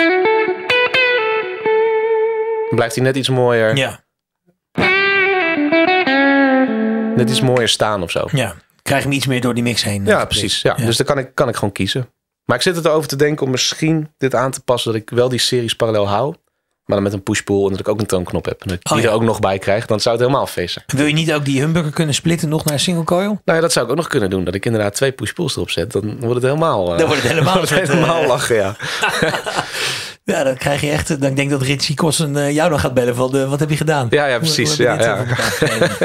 Dan blijft hij net iets mooier. Ja. Het is mooier staan of zo. Ja, krijg hem iets meer door die mix heen. Ja, precies. Ja. Dus dan kan ik, kan ik gewoon kiezen. Maar ik zit het over te denken om misschien dit aan te passen. Dat ik wel die series parallel hou. Maar dan met een pushpool en dat ik ook een toonknop heb. En dat ik oh, die er ook nog bij krijg. Dan zou het helemaal feest zijn. Wil je niet ook die humbucker kunnen splitten nog naar single coil? Nou ja, dat zou ik ook nog kunnen doen. Dat ik inderdaad twee pushpools erop zet. Dan wordt het helemaal... Eh, dan wordt het helemaal, helemaal eh, lachen, ja. Ja, dan krijg je echt. Dan denk dat Richie Kossen eh, jou dan gaat bellen van eh, wat heb je gedaan? Ja, ja precies. Ja, ja.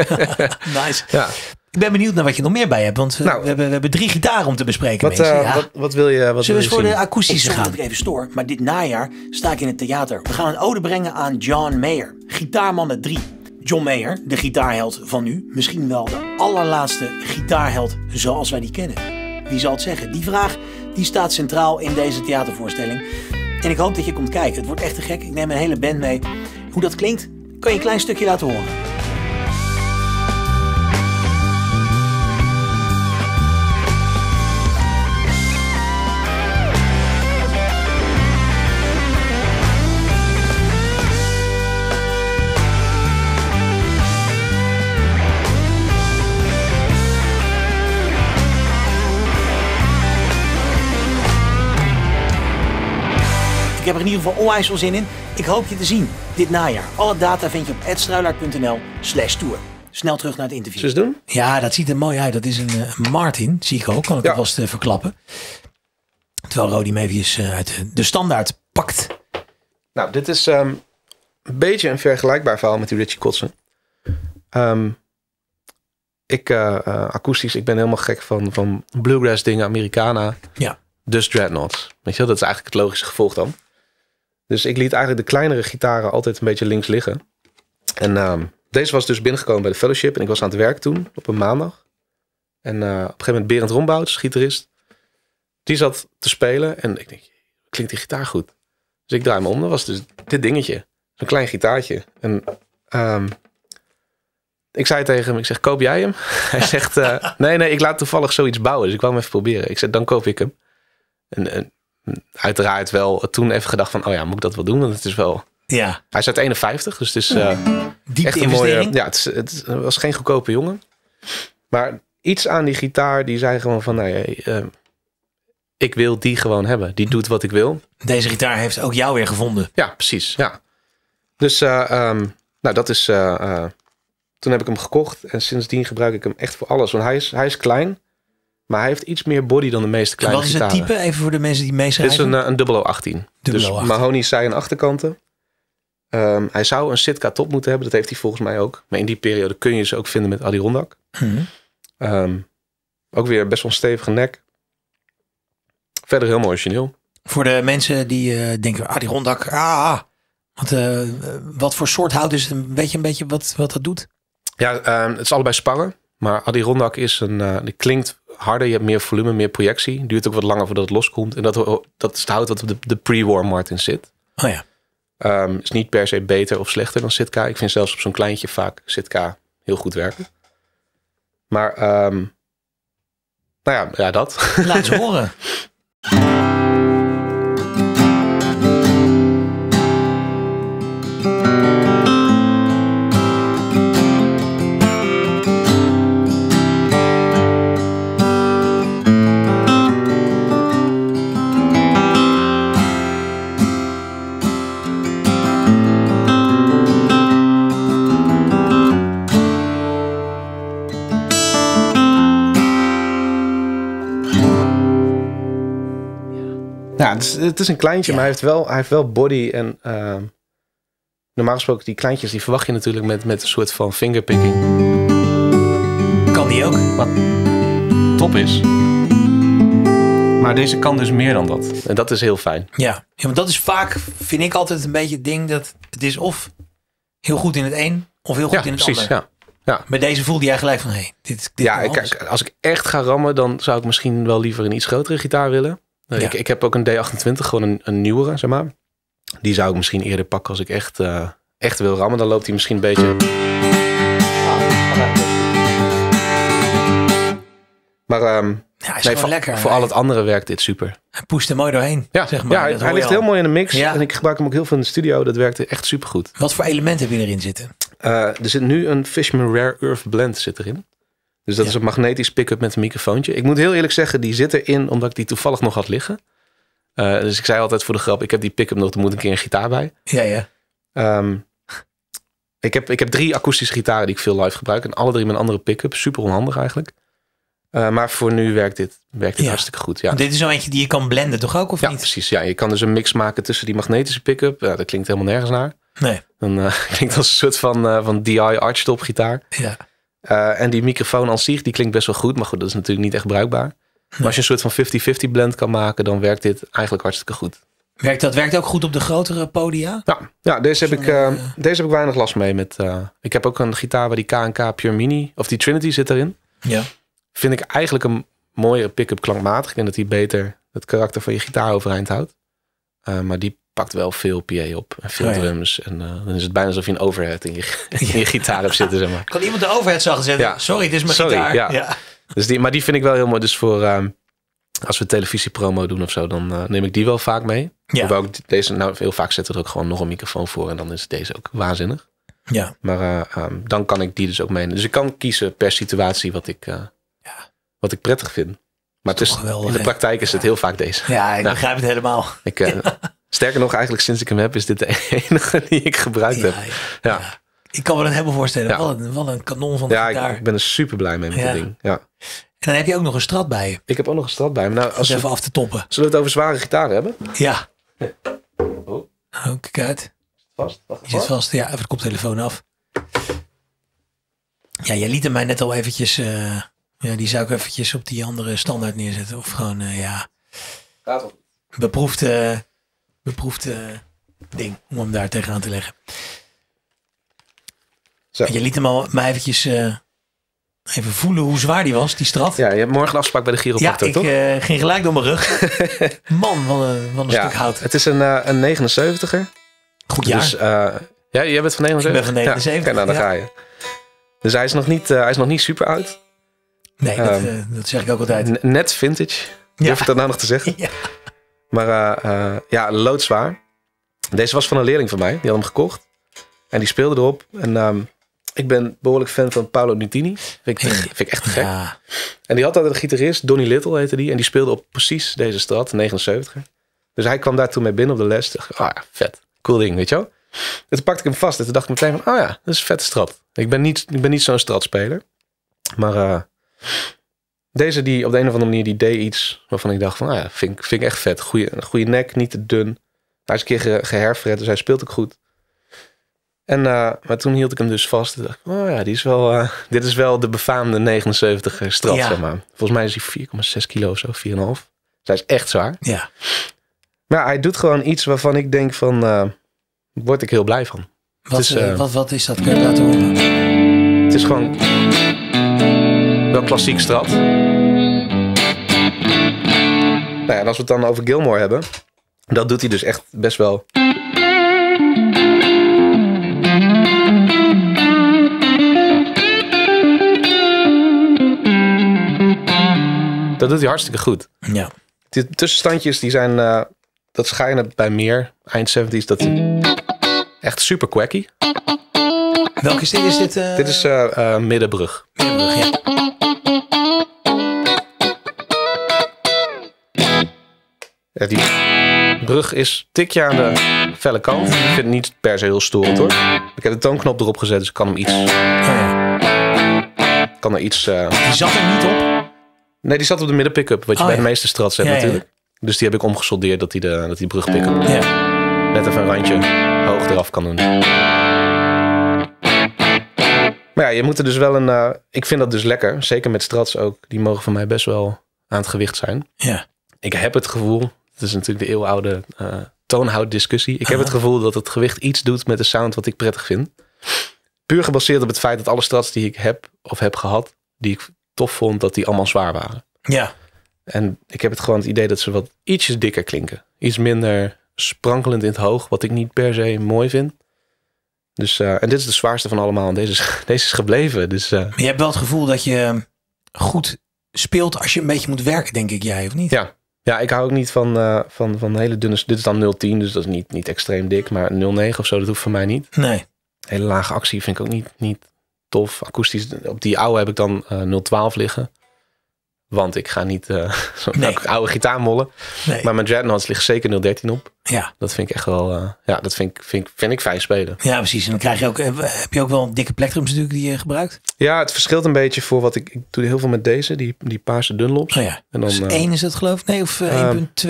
nice. Ja. Ik ben benieuwd naar wat je nog meer bij hebt, want eh, nou. we, hebben, we hebben drie gitaren om te bespreken. Wat, ja. wat, wat, wil je? Wat Zullen we voor de akoestische gaan? Ik even stoor, maar dit najaar sta ik in het theater. We gaan een ode brengen aan John Mayer, gitaarman met drie. John Mayer, de gitaarheld van nu, misschien wel de allerlaatste gitaarheld zoals wij die kennen. Wie zal het zeggen? Die vraag die staat centraal in deze theatervoorstelling. En ik hoop dat je komt kijken. Het wordt echt te gek. Ik neem een hele band mee. Hoe dat klinkt, kan je een klein stukje laten horen. heb er in ieder geval onwijs veel zin in. Ik hoop je te zien dit najaar. Alle data vind je op edstruilaard.nl slash tour. Snel terug naar het interview. Zullen doen? Ja, dat ziet er mooi uit. Dat is een eh, Martin, zie ik ook. Kan ik ja. alvast eh, verklappen. Terwijl Rodi Mevius eh, uit de standaard pakt. Nou, dit is ehm, een beetje een vergelijkbaar verhaal met die Richie Kotsen. Ehm, ik, akoestisch, ik ben helemaal gek van, van bluegrass dingen, Americana. Ja. Dus dreadnoughts. Weet je wel, dat is eigenlijk het logische gevolg dan. Dus ik liet eigenlijk de kleinere gitaren altijd een beetje links liggen. En ehm, deze was dus binnengekomen bij de fellowship. En ik was aan het werk toen, op een maandag. En eh, op een gegeven moment Berend Rombouts, gitarist. Die zat te spelen en ik denk, klinkt die gitaar goed? Dus ik draai me om, dat was dus dit dingetje. Zo'n klein gitaartje. En ehm, ik zei tegen hem, ik zeg, koop jij hem? Hij zegt, eh, nee, nee, ik laat toevallig zoiets bouwen. Dus ik wou hem even proberen. Ik zeg, dan koop ik hem. En, en uiteraard wel toen even gedacht van, oh ja, moet ik dat wel doen? Want het is wel... Ja. Hij is uit 51, dus het is eh, echt een mooie... Ja, het, was geen goedkope jongen. Maar iets aan die gitaar, die zei gewoon van, nou ja, ehm, ik wil die gewoon hebben. Die doet wat ik wil. Deze gitaar heeft ook jou weer gevonden. Ja, precies. Ja. Dus eh, ehm, nou, dat is... Eh, toen heb ik hem gekocht en sindsdien gebruik ik hem echt voor alles. Want hij is, hij is klein. Maar hij heeft iets meer body dan de meeste kleine gitaren. Wat is het type, even voor de mensen die meeschrijven? Dit is een, eh, een 0018. 0018. Dus mahonie zijn achterkanten. Ehm, hij zou een Sitka top moeten hebben. Dat heeft hij volgens mij ook. Maar in die periode kun je ze ook vinden met Adirondack. Hmm. Ehm, ook weer best wel een stevige nek. Verder heel mooi origineel. Voor de mensen die uh, denken, Adirondack, ah. Want, eh, wat voor soort hout is het? Een beetje, een beetje wat, wat dat doet? Ja, ehm, het is allebei sparren. Maar Adirondack is een, eh, die klinkt harder, je hebt meer volume, meer projectie. Duurt ook wat langer voordat het loskomt. En dat, dat is het hout wat op de, de pre-war Martin zit. Oh ja. Ehm, is niet per se beter of slechter dan Sitka. Ik vind zelfs op zo'n kleintje vaak Sitka heel goed werken. Maar, ehm, nou ja, ja, dat. Laat ze horen. het is, een kleintje, maar hij heeft wel, hij heeft wel body. En ehm, normaal gesproken, die kleintjes die verwacht je natuurlijk met, met een soort van fingerpicking. Kan die ook? Wat top is. Maar deze kan dus meer dan dat. En dat is heel fijn. Ja, ja want dat is vaak, vind ik altijd een beetje het ding dat het is of heel goed in het een of heel goed in het precies, Ja, ja. Met deze voelde jij gelijk van, hé, dit, dit Ja, kijk, als ik echt ga rammen, dan zou ik misschien wel liever een iets grotere gitaar willen ja. ik, heb ook een D28, gewoon een, een nieuwere, zeg maar. Die zou ik misschien eerder pakken als ik echt, eh, echt wil rammen. Dan loopt hij misschien een beetje... Maar ehm, ja, is nee, voor, voor al het andere werkt dit super. Hij poest er mooi doorheen. Ja, zeg maar. ja hij, ligt heel mooi in de mix. En ik gebruik hem ook heel veel in de studio. Dat werkte echt super goed. Wat voor elementen hebben erin zitten? Eh, er zit nu een Fishman Rare Earth Blend zit erin. Dus dat is een magnetisch pick-up met een microfoontje. Ik moet heel eerlijk zeggen, die zit erin omdat ik die toevallig nog had liggen. Eh, dus ik zei altijd voor de grap, ik heb die pick-up nog, er moet een keer een gitaar bij. Ja, ja. Ehm, ik, heb, ik heb drie akoestische gitaren die ik veel live gebruik. En alle drie een andere pick-up. Super onhandig eigenlijk. Eh, maar voor nu werkt dit, werkt dit hartstikke goed. Ja. Dit is zo'n eentje die je kan blenden, toch ook? Of ja, precies. Ja, je kan dus een mix maken tussen die magnetische pick-up. dat klinkt helemaal nergens naar. Nee. Dan uh, klinkt als een soort van, uh, van DI archtop gitaar. Ja. Eh, en die microfoon aan zich, die klinkt best wel goed. Maar goed, dat is natuurlijk niet echt bruikbaar. Maar als je een soort van 50-50 blend kan maken, dan werkt dit eigenlijk hartstikke goed. Werkt, dat werkt ook goed op de grotere podia? Ja, ja deze, heb ik, eh, eh, deze heb ik weinig last mee. Met, ik heb ook een gitaar waar die KNK Pure Mini, of die Trinity zit erin. Ja. Vind ik eigenlijk een mooiere pick-up klankmatig. En dat die beter het karakter van je gitaar overeind houdt. maar die pakt wel veel PA op en veel oh drums. En eh, dan is het bijna alsof je een overhead in je, in gitaar hebt zitten. Zeg maar. Kan iemand de overhead zagen zetten? Ja. Sorry, dit is mijn Sorry, gitaar. Ja. Dus die, maar die vind ik wel heel mooi. Dus voor ehm, als we televisiepromo doen of zo, dan eh, neem ik die wel vaak mee. Ja. Hoewel ik deze, nou heel vaak zet er ook gewoon nog een microfoon voor en dan is deze ook waanzinnig. Ja. Maar eh, ehm, dan kan ik die dus ook meenemen. Dus ik kan kiezen per situatie wat ik, wat ik prettig vind. Maar het is, in de praktijk is het heel vaak deze. Ja, ik nou. begrijp het helemaal. Ik, Sterker nog, eigenlijk sinds ik hem heb, is dit de enige die ik gebruikt heb. ja. Ik kan me dat helemaal voorstellen. Wat, een, wat, een, kanon van de ja, Ja, ik ben er super blij mee met ja. ding. Ja. En dan heb je ook nog een strat bij je. Ik heb ook nog een strat bij Nou, als even af te toppen. Zullen we het over zware gitaren hebben? Ja. Oh. oh kijk uit. Vast? Wacht, zit vast. Ja, even de koptelefoon af. Ja, jij liet hem mij net al eventjes... Eh, ja, die zou ik eventjes op die andere standaard neerzetten. Of gewoon, eh, ja... Gaat Beproefde... Eh, beproefd eh, ding om hem daar tegenaan te leggen. Zo. je liet hem al maar eventjes eh, even voelen hoe zwaar die was, die straf. Ja, je hebt morgen afspraak bij de chiropractor, ja, ik, toch? Eh, ging gelijk door mijn rug. Man, wat een, een stuk hout. Het is een, een 79er. Goed jaar. Dus, ja, hebt het van 79? Ik ben van 79. Ja, nou, dan ga je. Dus hij is nog niet, hij is nog niet super oud. Nee, dat, ehm, dat, zeg ik ook altijd. Net vintage. Durf ik dat nou nog te zeggen? Ja. Maar eh, eh, ja, loodzwaar. Deze was van een leerling van mij. Die had hem gekocht. En die speelde erop. En ehm, ik ben behoorlijk fan van Paolo Nutini. Vind ik, vind ik echt gek. En die had altijd een gitarist, Donny Little heette die. En die speelde op precies deze strat, 79. Dus hij kwam daar toen mee binnen op de les. Dacht, ah ja, vet. Cool ding, weet je wel. Dus pakte ik hem vast. En toen dacht ik meteen van, ah ja, dat is een vette strat. Ik ben niet, ik ben niet zo'n stratspeler. Maar eh, deze die op de een of andere manier die deed iets waarvan ik dacht van, ah, ja, vind, ik, vind echt vet. Goeie, goede nek, niet te dun. Hij is een keer geherfred, dus hij speelt ook goed. En, eh, maar toen hield ik hem dus vast. En dacht oh ja, die is wel, eh, dit is wel de befaamde 79 strat, ja. zeg maar. Volgens mij is hij 4,6 kilo of zo, 4,5. Dus hij is echt zwaar. Ja. Maar hij doet gewoon iets waarvan ik denk van, eh, word ik heel blij van. Wat, is, wat, wat is dat? Kun je laten horen? Het is gewoon wel klassiek strat. Nou ja, en als we het dan over Gilmore hebben, dat doet hij dus echt best wel. Dat doet hij hartstikke goed. Ja. Die tussenstandjes die zijn, eh, dat schijnen bij meer eind 70s, dat echt super quacky. Welke zin Is dit, eh? dit is eh, Middenbrug. Middenbrug, ja. die brug is tikje aan de felle kant. Ik vind het niet per se heel storend hoor. Ik heb de toonknop erop gezet, dus ik kan hem iets... Oh kan er iets... Eh, die zat er niet op? Nee, die zat op de midden pick-up, wat je oh bij de meeste strats hebt natuurlijk. Dus die heb ik omgesoldeerd dat die, de, dat die brug pick-up net even een randje hoog eraf kan doen. Maar ja, je moet er dus wel een... Eh, ik vind dat dus lekker, zeker met strats ook. Die mogen van mij best wel aan het gewicht zijn. Ja. Ik heb het gevoel, dat is natuurlijk de eeuwoude uh, eh, discussie Ik heb het gevoel dat het gewicht iets doet met de sound wat ik prettig vind. Puur gebaseerd op het feit dat alle strats die ik heb of heb gehad, die ik tof vond, dat die allemaal zwaar waren. Ja. En ik heb het gewoon het idee dat ze wat ietsjes dikker klinken. Iets minder sprankelend in het hoog, wat ik niet per se mooi vind. Dus, eh, en dit is de zwaarste van allemaal. En deze is, deze is gebleven. Dus, eh. je hebt wel het gevoel dat je goed speelt als je een beetje moet werken, denk ik jij, of niet? Ja, ja, ik hou ook niet van, eh, van, van hele dunne... Dit is dan 0,10, dus dat is niet, niet extreem dik. Maar 0,9 of zo, dat hoeft voor mij niet. Nee. Hele lage actie vind ik ook niet, niet tof. Akoestisch, op die oude heb ik dan uh, eh, 0,12 liggen. Want ik ga niet eh, oude gitaar mollen. Nee. Maar mijn Dreadnoughts ligt zeker 013 op. Ja. Dat vind ik echt wel, eh, ja, dat vind, vind, vind ik fijn spelen. Ja, precies. En dan krijg je ook, eh, heb je ook wel dikke plectrums natuurlijk die je gebruikt? Ja, het verschilt een beetje voor wat ik, ik doe heel veel met deze, die, die paarse Dunlops. Oh ja, en dan, dus 1 is dat geloof ik? Nee, of 1.2? 1.14. 1.14,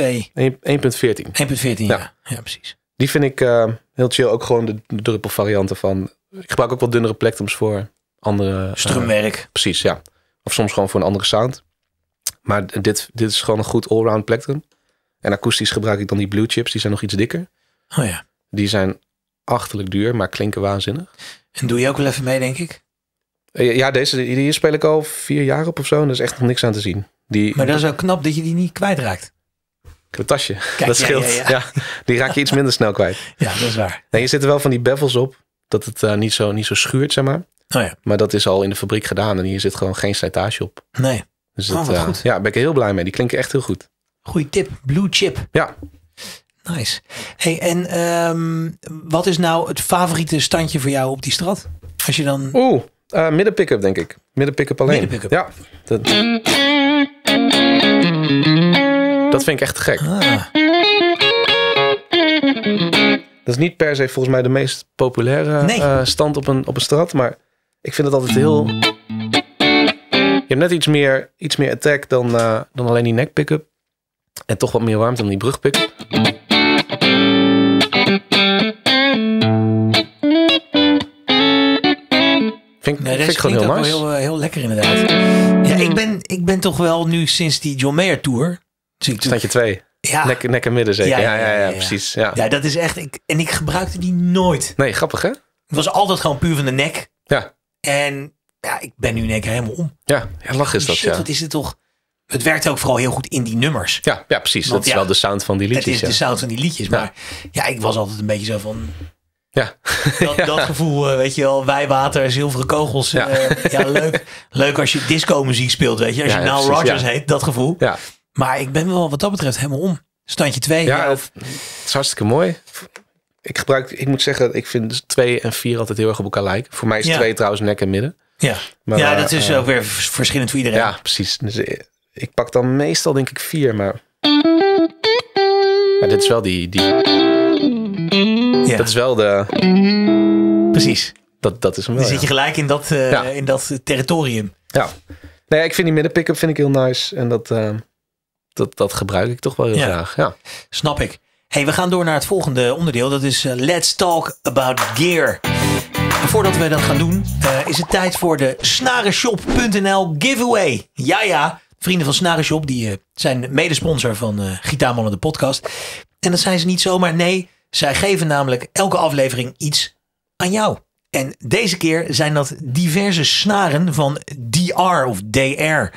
ja. ja. ja. precies. Die vind ik heel chill. Ook gewoon de, druppelvarianten van. Ik gebruik ook wel dunnere plectrums voor andere... Strumwerk. precies, ja. Of soms gewoon voor een andere sound. Maar dit, dit is gewoon een goed allround plectrum. En akoestisch gebruik ik dan die blue chips. Die zijn nog iets dikker. Oh ja. Die zijn achterlijk duur, maar klinken waanzinnig. En doe je ook wel even mee, denk ik? Eh, ja, deze die speel ik al vier jaar op of zo. En er is echt nog niks aan te zien. Die, maar dat is ook knap dat je die niet kwijtraakt. Een tasje, dat scheelt. Ja, die raak je iets minder snel kwijt. Ja, dat is waar. Nee, je zit er wel van die bevels op. Dat het uh, niet, zo, niet zo schuurt, zeg maar. Oh, maar dat is al in de fabriek gedaan. En hier zit gewoon geen slijtage op. Nee. Dus oh, eh, goed. Ja, ben ik heel blij mee. Die klinken echt heel goed. Goeie tip. Blue chip. Ja. Nice. Hey, en ehm, wat is nou het favoriete standje voor jou op die straat? Als je dan... Oeh, uh, midden pick-up denk ik. Midden pick-up alleen. Ja. Dat... dat vind ik echt gek. Ah. Dat is niet per se volgens mij de meest populaire eh, stand op een, op een straat. Maar ik vind het altijd heel je hebt net iets meer, iets meer attack dan, eh, dan alleen die neck pickup. En toch wat meer warmte dan die brug pickup. Vind, nee, vind ik gewoon heel nice. Heel, eh, heel, lekker inderdaad. Ja, ik ben, ik ben toch wel nu sinds die John Mayer Tour. Standje twee. Ja. Nek, nek en midden zeker. Ja, ja, ja, ja, ja precies. Ja. ja, dat is echt... Ik, en ik gebruikte die nooit. Nee, grappig hè? Het was altijd gewoon puur van de nek. Ja. En ja, ik ben nu in helemaal om. Ja, ja lach is oh, dat. ja. wat is dit toch? Het werkt ook vooral heel goed in die nummers. Ja, ja precies. dat is wel de sound van die liedjes. is de sound van die liedjes. Maar ja, ik was altijd een beetje zo van... Ja. Dat, dat gevoel, eh, weet je wel, wijwater, zilveren kogels. Ja, eh, leuk, leuk als je disco-muziek speelt, weet je. Als je nou Rogers heet, dat gevoel. Ja. Maar ik ben wel wat dat betreft helemaal om. Standje 2. of... het is hartstikke mooi ik gebruik, ik moet zeggen, ik vind 2 en 4 altijd heel erg op elkaar lijken. Voor mij is 2 trouwens nek en midden. Ja, ja dat eh, is ook weer verschillend voor iedereen. Ja, precies. Dus eh, ik pak dan meestal denk ik vier, maar... Maar dit is wel die... die... Ja. Dat is wel de... Precies. Dat, dat is wel, Dan zit je gelijk in dat, eh, in dat territorium. Ja. Nee, ik vind die middenpick-up vind ik heel nice. En dat, dat, dat gebruik ik toch wel heel graag. Ja. Snap ik. hey, we gaan door naar het volgende onderdeel. Dat is Let's Talk About Gear. Voordat we dat gaan doen, eh, is het tijd voor de snarenshop.nl giveaway. Ja, ja. Vrienden van Snarenshop, die eh, zijn medesponsor van uh, Gitaarmannen de podcast. En dat zijn ze niet zomaar. Nee, zij geven namelijk elke aflevering iets aan jou. En deze keer zijn dat diverse snaren van DR of DR.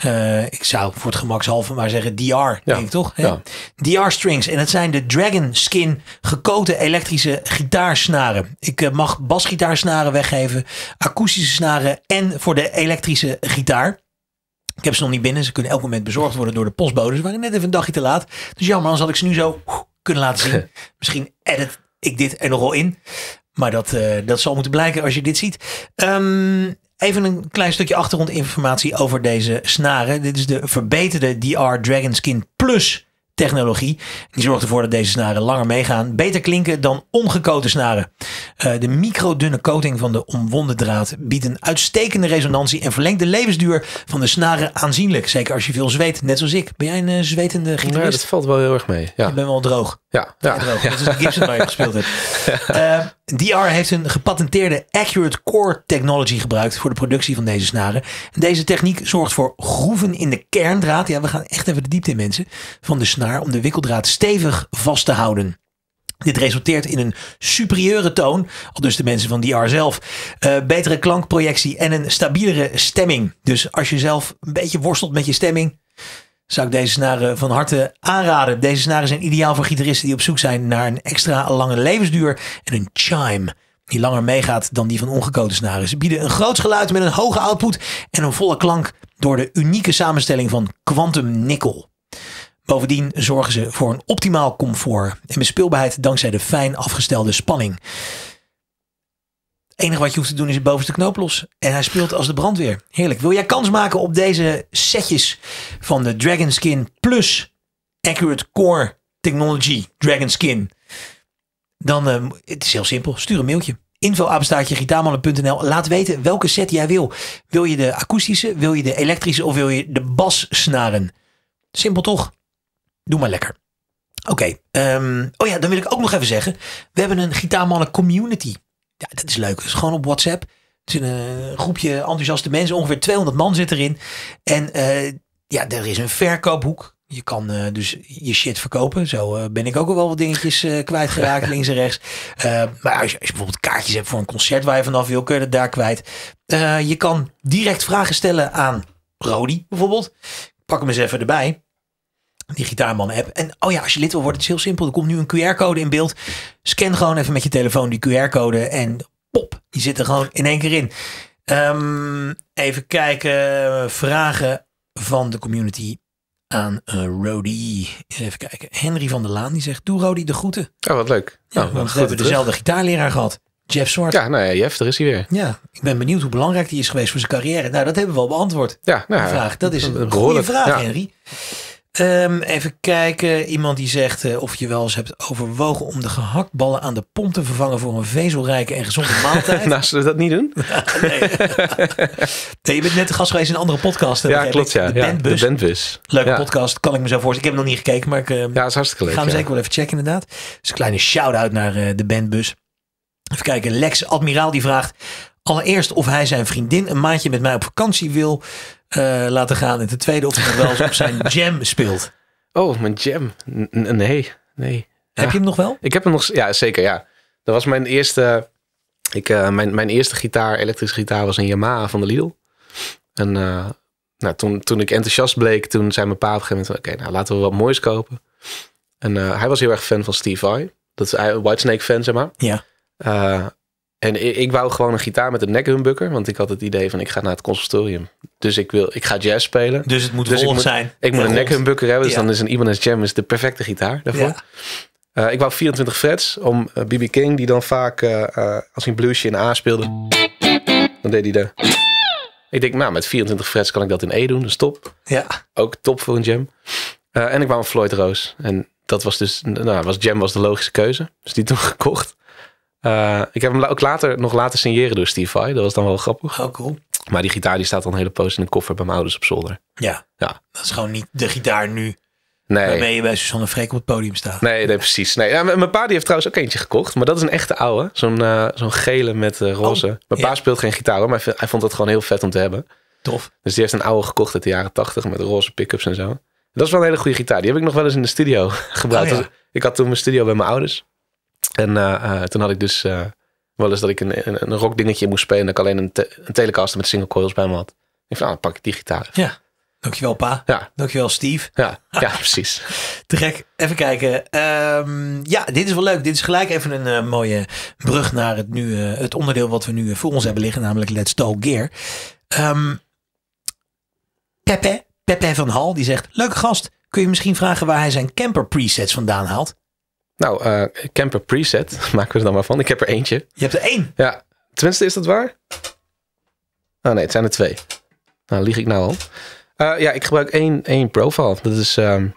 Eh, ik zou voor het gemakshalve maar zeggen DR, ja. denk toch? Ja. DR strings. En dat zijn de Dragon Skin gekoten elektrische gitaarsnaren. Ik eh, mag basgitaarsnaren weggeven, akoestische snaren en voor de elektrische gitaar. Ik heb ze nog niet binnen. Ze kunnen elk moment bezorgd worden door de postbode. Ze waren net even een dagje te laat. Dus jammer, anders had ik ze nu zo kunnen laten zien. Misschien edit ik dit er nogal in. Maar dat, eh, dat zal moeten blijken als je dit ziet. Ehm, Even een klein stukje achtergrondinformatie over deze snaren. Dit is de verbeterde DR Dragon Skin Plus technologie. Die zorgt ervoor dat deze snaren langer meegaan, beter klinken dan ongekoten snaren. Uh, de microdunne coating van de omwonden draad biedt een uitstekende resonantie en verlengt de levensduur van de snaren aanzienlijk. Zeker als je veel zweet, net zoals ik. Ben jij een eh, zwetende nou, gitarist? Ja, dat valt wel heel erg mee. Ja. Ik ben wel droog. Ja, ja. Dat is de Gibson waar je gespeeld hebt. Uh, DR heeft een gepatenteerde Accurate Core technology gebruikt voor de productie van deze snaren. Deze techniek zorgt voor groeven in de kerndraad. Ja, we gaan echt even de diepte in mensen van de snaar om de wikkeldraad stevig vast te houden. Dit resulteert in een superieure toon, al dus de mensen van DR zelf, eh, betere klankprojectie en een stabielere stemming. Dus als je zelf een beetje worstelt met je stemming, zou ik deze snaren van harte aanraden. Deze snaren zijn ideaal voor gitaristen die op zoek zijn naar een extra lange levensduur en een chime die langer meegaat dan die van ongekoten snaren. Ze bieden een groot geluid met een hoge output en een volle klank door de unieke samenstelling van quantum nickel. Bovendien zorgen ze voor een optimaal comfort en bespeelbaarheid dankzij de fijn afgestelde spanning enige wat je hoeft te doen is het bovenste knoop los. En hij speelt als de brandweer. Heerlijk. Wil jij kans maken op deze setjes van de Dragon Skin Plus Accurate Core Technology Dragon Skin? Dan, uh, het is heel simpel, stuur een mailtje. Info-gitaarmannen.nl Laat weten welke set jij wil. Wil je de akoestische, wil je de elektrische of wil je de bas snaren? Simpel toch? Doe maar lekker. Oké. Ehm, oh ja, dan wil ik ook nog even zeggen. We hebben een Gitaarmannen community. Ja, dat is leuk. Dus gewoon op WhatsApp. Het is een eh, groepje enthousiaste mensen. Ongeveer 200 man zit erin. En eh, ja, er is een verkoophoek. Je kan eh, dus je shit verkopen. Zo ben ik ook al wel wat dingetjes kwijtgeraakt, links en rechts. maar als je, bijvoorbeeld kaartjes hebt voor een concert waar je vanaf wil, kun je dat daar kwijt. je kan direct vragen stellen aan Rodi bijvoorbeeld. pak hem eens even erbij die Gitaarman-app. En oh ja, als je lid wil worden, het is heel simpel. Er komt nu een QR-code in beeld. Scan gewoon even met je telefoon die QR-code en pop, die zit er gewoon in één keer in. Ehm, even kijken, vragen van de community aan uh, Even kijken, Henry van der Laan die zegt, doe Rody de groeten. Oh, wat leuk. nou, we hebben dezelfde gitaarleraar gehad. Jeff Zwart. Ja, nou ja, Jeff, daar is hij weer. Ja, ik ben benieuwd hoe belangrijk die is geweest voor zijn carrière. Nou, dat hebben we al beantwoord. Ja, nou, vraag. Dat is een, goede vraag, Henry. Ehm, even kijken. Iemand die zegt eh, of je wel eens hebt overwogen om de gehaktballen aan de pomp te vervangen voor een vezelrijke en gezonde maaltijd. nou, zullen we dat niet doen? nee. je bent net de gast geweest in een andere podcast. Ja, klopt. Ja. De, ja, Leuke podcast, kan ik me zo voorstellen. Ik heb hem nog niet gekeken, maar ik uh, ja, is hartstikke leuk, Gaan hem zeker wel even checken inderdaad. Dus een kleine shout-out naar eh, de bandbus. Even kijken. Lex Admiraal die vraagt allereerst of hij zijn vriendin een maandje met mij op vakantie wil. Eh, laten gaan. En de tweede of hij wel op zijn jam speelt. Oh, mijn jam? nee, nee. Heb je hem nog wel? Ik heb hem nog, ja zeker ja. Dat was mijn eerste, ik, eh, mijn, mijn eerste gitaar, elektrische gitaar was een Yamaha van de Lidl. En eh, nou, toen, toen ik enthousiast bleek, toen zei mijn pa op een gegeven moment, oké, nou laten we wat moois kopen. En hij was heel erg fan van Steve Vai. Dat is Whitesnake fan, zeg maar. Ja. En ik, wou gewoon een gitaar met een nekhumbucker. Want ik had het idee van ik ga naar het conservatorium. Dus ik, wil, ik ga jazz spelen. Dus het moet vol dus zijn. Ik moet een nekhumbucker hebben. Dus dan is een Ibanez Jam is de perfecte gitaar daarvoor. Eh, ik wou 24 frets om BB eh, King. Die dan vaak eh, als hij een bluesje in A speelde. Dan deed hij de... Ik denk nou met 24 frets kan ik dat in E doen. Dat is top. Ja. Ook top voor een jam. en ik wou een Floyd Roos. En dat was dus... Nou was jam was de logische keuze. Dus die toen gekocht. Eh, ik heb hem ook later, nog later signeren door Stevie, Dat was dan wel grappig. Oh, cool. Maar die gitaar die staat dan een hele poos in een koffer bij mijn ouders op zolder. Ja, ja. dat is gewoon niet de gitaar nu Nee. Waarmee je bij Susanne Freek op het podium staat. Nee, nee precies. Nee. Ja, mijn pa die heeft trouwens ook eentje gekocht. Maar dat is een echte oude. Zo'n eh, zo'n gele met eh, oh, roze. mijn pa speelt geen gitaar, maar hij, vond dat gewoon heel vet om te hebben. Tof. Dus die heeft een oude gekocht uit de jaren tachtig met roze pick-ups en zo. dat is wel een hele goede gitaar. Die heb ik nog wel eens in de studio gebruikt. Oh, ik had toen mijn studio bij mijn ouders. En eh, eh, toen had ik dus eh, wel eens dat ik een, een, een rockdingetje moest spelen. En dat ik alleen een, te, Telecaster met single coils bij me had. Ik van, nou, dan pak ik die gitaar. Ja. Dankjewel, pa. Ja. Dankjewel, Steve. Ja, ja precies. Te gek. Even kijken. Ehm, ja, dit is wel leuk. Dit is gelijk even een mooie brug naar het, nu, het onderdeel wat we nu voor ons hebben liggen, namelijk Let's Talk Gear. Um, Pepe, Pepe van Hal, die zegt, leuke gast. Kun je misschien vragen waar hij zijn camper presets vandaan haalt? Nou, eh, camper preset maken we er dan maar van. Ik heb er eentje. Je hebt er één? Ja. Tenminste, is dat waar? Oh nee, het zijn er twee. Nou, lieg ik nou al. Eh, ja, ik gebruik één, één profile. Dat is ehm,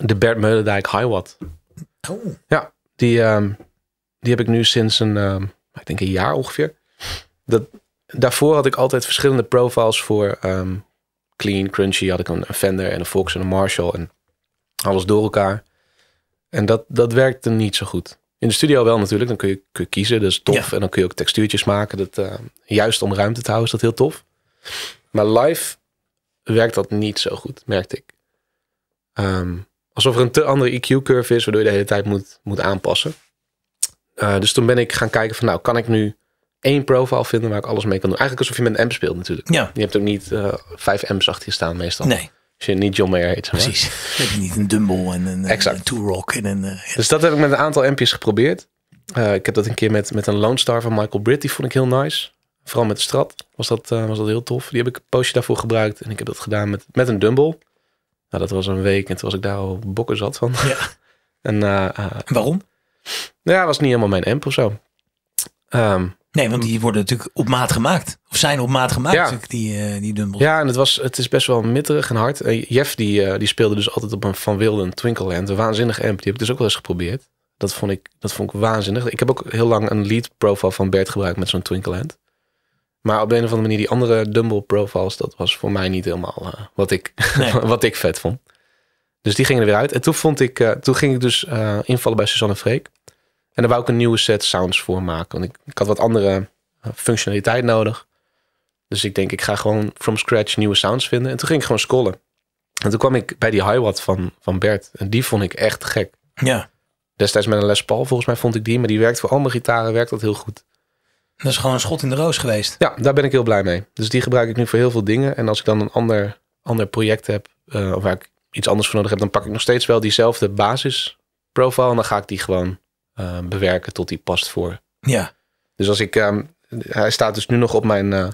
de Bert Meulendijk Highwatt. Oh. Ja, die, ehm, die heb ik nu sinds een, ehm, ik denk een jaar ongeveer. Dat, daarvoor had ik altijd verschillende profiles voor clean, crunchy. Had ik een, Fender en een Fox en een Marshall en alles door elkaar. En dat, dat werkte niet zo goed. In de studio wel natuurlijk, dan kun je, kun je kiezen, dat is tof. En dan kun je ook textuurtjes maken. Dat, eh, juist om ruimte te houden is dat heel tof. Maar live werkt dat niet zo goed, merkte ik. Ehm, alsof er een te andere EQ-curve is, waardoor je de hele tijd moet, moet aanpassen. Eh, dus toen ben ik gaan kijken van, nou, kan ik nu één profile vinden waar ik alles mee kan doen? Eigenlijk alsof je met een amp speelt natuurlijk. Ja. Je hebt ook niet eh, vijf m's achter je staan meestal. Nee. Als je niet John Mayer heet. Precies. heb je niet een Dumbo en een, eh, exact. rock En een, eh, Dus dat heb ik met een aantal MP's geprobeerd. Eh, ik heb dat een keer met, met een Lone Star van Michael Britt. Die vond ik heel nice. Vooral met de strat was dat, was dat heel tof. Die heb ik een poosje daarvoor gebruikt. En ik heb dat gedaan met, met een Dumbo. Nou, dat was een week en toen was ik daar al bokken zat van. Ja. en, en waarom? Nou ja, was niet helemaal mijn amp of zo. Ehm, Nee, want hm. die worden natuurlijk op maat gemaakt. Of zijn op maat gemaakt, dus die, uh, die dumbbells. Ja, en het, was, het is best wel mitterig en hard. Eh, Jeff die, eh, die speelde dus altijd op een Van Wilden Twinkleland. Een waanzinnige amp. Die heb ik dus ook wel eens geprobeerd. Dat vond ik, dat vond ik waanzinnig. Ik heb ook heel lang een lead profile van Bert gebruikt met zo'n Twinkleland. Maar op een of andere manier die andere dumbbell profiles... dat was voor mij niet helemaal wat, ik, wat ik vet vond. Dus die gingen er weer uit. En toen, vond ik, toen ging ik dus invallen bij Suzanne Freek. En daar wou ik een nieuwe set sounds voor maken. Want ik, had wat andere eh, functionaliteit nodig. Dus ik denk, ik ga gewoon from scratch nieuwe sounds vinden. En toen ging ik gewoon scrollen. En toen kwam ik bij die hi van, van Bert. En die vond ik echt gek. Ja. Destijds met een Les Paul, volgens mij vond ik die. Maar die werkt voor al mijn gitaren, werkt dat heel goed. Dat is gewoon een schot in de roos geweest. Ja, daar ben ik heel blij mee. Dus die gebruik ik nu voor heel veel dingen. En als ik dan een ander, ander project heb, eh, of waar ik iets anders voor nodig heb, dan pak ik nog steeds wel diezelfde basis profile. En dan ga ik die gewoon Ehm, bewerken tot die past voor. Ja. Dus als ik, ehm, hij staat dus nu nog op mijn uh,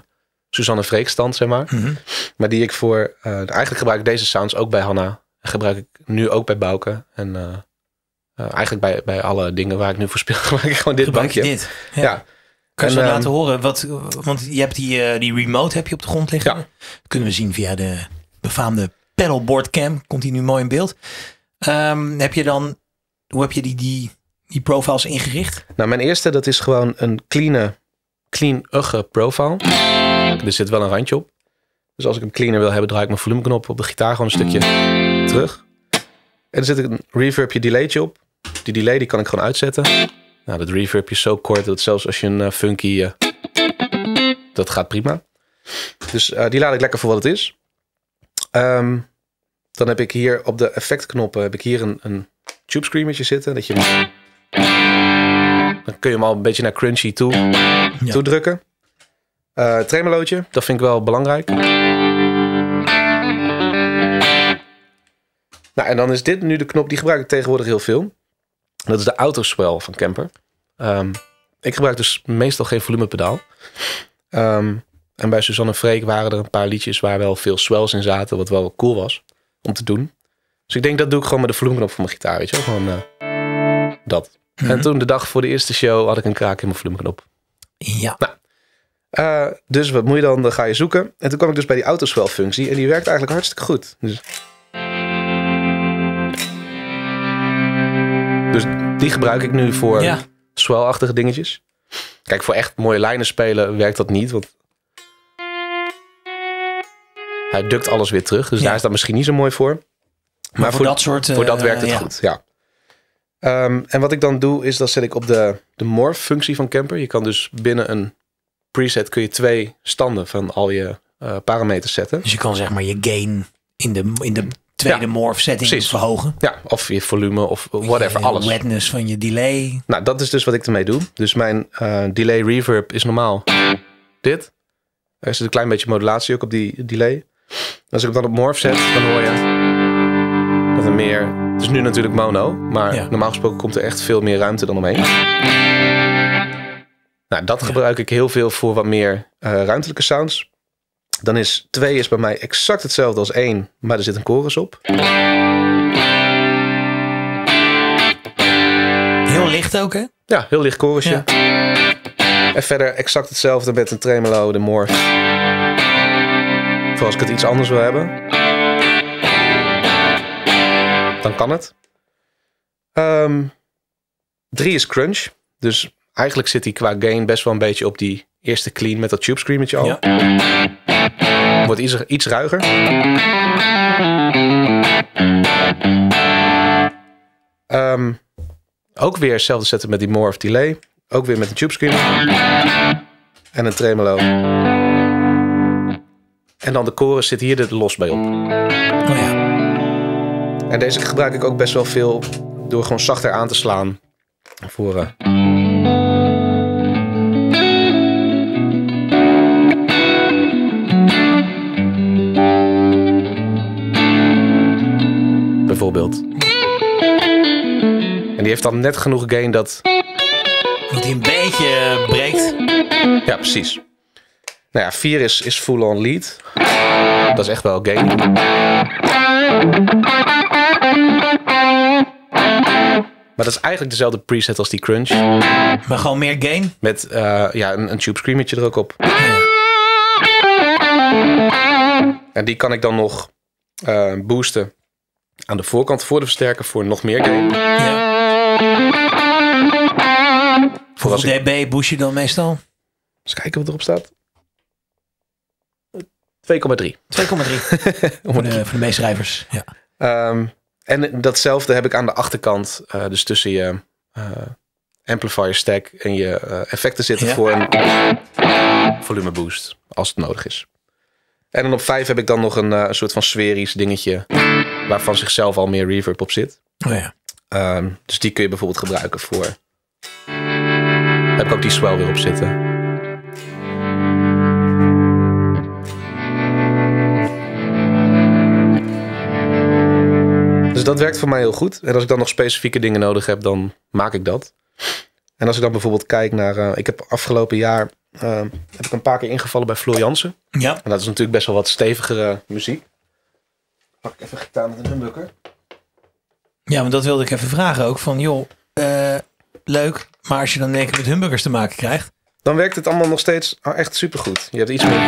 Suzanne Freekstand, zeg maar. Mhm. Maar die ik voor, eh, eigenlijk gebruik ik deze sounds ook bij Hanna. gebruik ik nu ook bij Bouke. En eh, eigenlijk bij, bij alle dingen waar ik nu voor speel, gebruik ik gewoon dit gebruik bankje. dit? ja. ja. Kan je ze ehm, laten horen? Wat, want je hebt die, die remote heb je op de grond liggen. Dat kunnen we zien via de befaamde pedalboard cam. Komt die nu mooi in beeld. heb je dan, hoe heb je die, die die profiles ingericht? Nou, mijn eerste, dat is gewoon een clean, clean ugge profile. Er zit wel een randje op. Dus als ik hem cleaner wil hebben, draai ik mijn volumeknop op de gitaar gewoon een stukje terug. En dan zit ik een reverbje delaytje op. Die delay die kan ik gewoon uitzetten. Nou, dat reverbje is zo kort dat zelfs als je een eh, funky... Eh, dat gaat prima. Dus eh, die laat ik lekker voor wat het is. Ehm, dan heb ik hier op de effectknoppen heb ik hier een, een tube screamertje zitten. Dat je dan kun je hem al een beetje naar crunchy toe, toe drukken. Uh, eh, tremolootje, dat vind ik wel belangrijk. Nou, en dan is dit nu de knop, die gebruik ik tegenwoordig heel veel. Dat is de autoswell van Camper. Ehm, ik gebruik dus meestal geen volumepedaal. Ehm, en bij Suzanne Freek waren er een paar liedjes waar wel veel swells in zaten, wat wel cool was om te doen. Dus ik denk dat doe ik gewoon met de volume van mijn gitaar, weet je wel. Gewoon eh, dat. En mhm. toen de dag voor de eerste show had ik een kraak in mijn vloemknop. Ja. Nou, eh, dus wat moet je dan? Dan ga je zoeken. En toen kwam ik dus bij die autoswell functie. En die werkt eigenlijk hartstikke goed. Dus... dus, die gebruik ik nu voor swellachtige dingetjes. Kijk, voor echt mooie lijnen spelen werkt dat niet. Want hij dukt alles weer terug. Dus daar is dat misschien niet zo mooi voor. Maar, voor, dat soort... Voor dat eh, werkt het goed, ja. Ehm, en wat ik dan doe, is dat zet ik op de, de morph functie van Camper. Je kan dus binnen een preset kun je twee standen van al je eh, parameters zetten. Dus je kan zeg maar je gain in de, in de tweede morph setting verhogen. Ja, of je volume of whatever, Alles. De wetness van je delay. Nou, dat is dus wat ik ermee doe. Dus mijn eh, delay reverb is normaal dit. Er zit een klein beetje modulatie ook op die delay. Als ik hem dan op morph zet, dan hoor je er meer... Het is nu natuurlijk mono, maar normaal gesproken komt er echt veel meer ruimte dan omheen. Nou, dat gebruik ik heel veel voor wat meer eh, ruimtelijke sounds. Dan is 2 is bij mij exact hetzelfde als 1, maar er zit een chorus op. Heel licht ook, hè? Ja, heel licht chorusje. En verder exact hetzelfde met een tremolo, de morgen. Voor als ik het iets anders wil hebben dan kan het. Um, drie is crunch. Dus eigenlijk zit hij qua gain best wel een beetje op die eerste clean met dat tube screametje al. Ja. Wordt iets, iets ruiger. Ehm, ook weer hetzelfde zetten met die more of delay. Ook weer met een tube scream. En een tremolo. En dan de chorus zit hier er los bij op. Oh ja. En deze gebruik ik ook best wel veel door gewoon zachter aan te slaan. Voor, eh, Bijvoorbeeld. En die heeft dan net genoeg gain dat... Dat hij een beetje eh, breekt. Ja, precies. Nou ja, 4 is, is full-on lead. Dat is echt wel gain. Maar dat is eigenlijk dezelfde preset als die crunch. Maar gewoon meer gain? Met eh, ja, een, tube screamertje er ook op. Ah, en die kan ik dan nog eh, boosten aan de voorkant voor de versterker voor nog meer gain. Ja. Voor als dB boost je dan meestal? Eens kijken wat erop staat. 2,3. 2,3. voor, de, voor de meeschrijvers. Ja. Ehm, en datzelfde heb ik aan de achterkant, eh, dus tussen je uh, amplifier stack en je eh, effecten zitten voor een volume boost, als het nodig is. En dan op 5 heb ik dan nog een, soort van sferisch dingetje, waarvan zichzelf al meer reverb op zit. Oh ja. Ehm, dus die kun je bijvoorbeeld gebruiken voor. heb ik ook die swell weer op zitten. Dus dat werkt voor mij heel goed. En als ik dan nog specifieke dingen nodig heb, dan maak ik dat. En als ik dan bijvoorbeeld kijk naar... Eh, ik heb afgelopen jaar eh, heb ik een paar keer ingevallen bij Floor Jansen. Ja. En dat is natuurlijk best wel wat stevigere muziek. Pak ik even gitaar met een humbucker. Ja, want dat wilde ik even vragen ook. Van joh, eh, leuk. Maar als je dan denk ik met humbuckers te maken krijgt. Dan werkt het allemaal nog steeds oh, echt supergoed. Je hebt iets meer,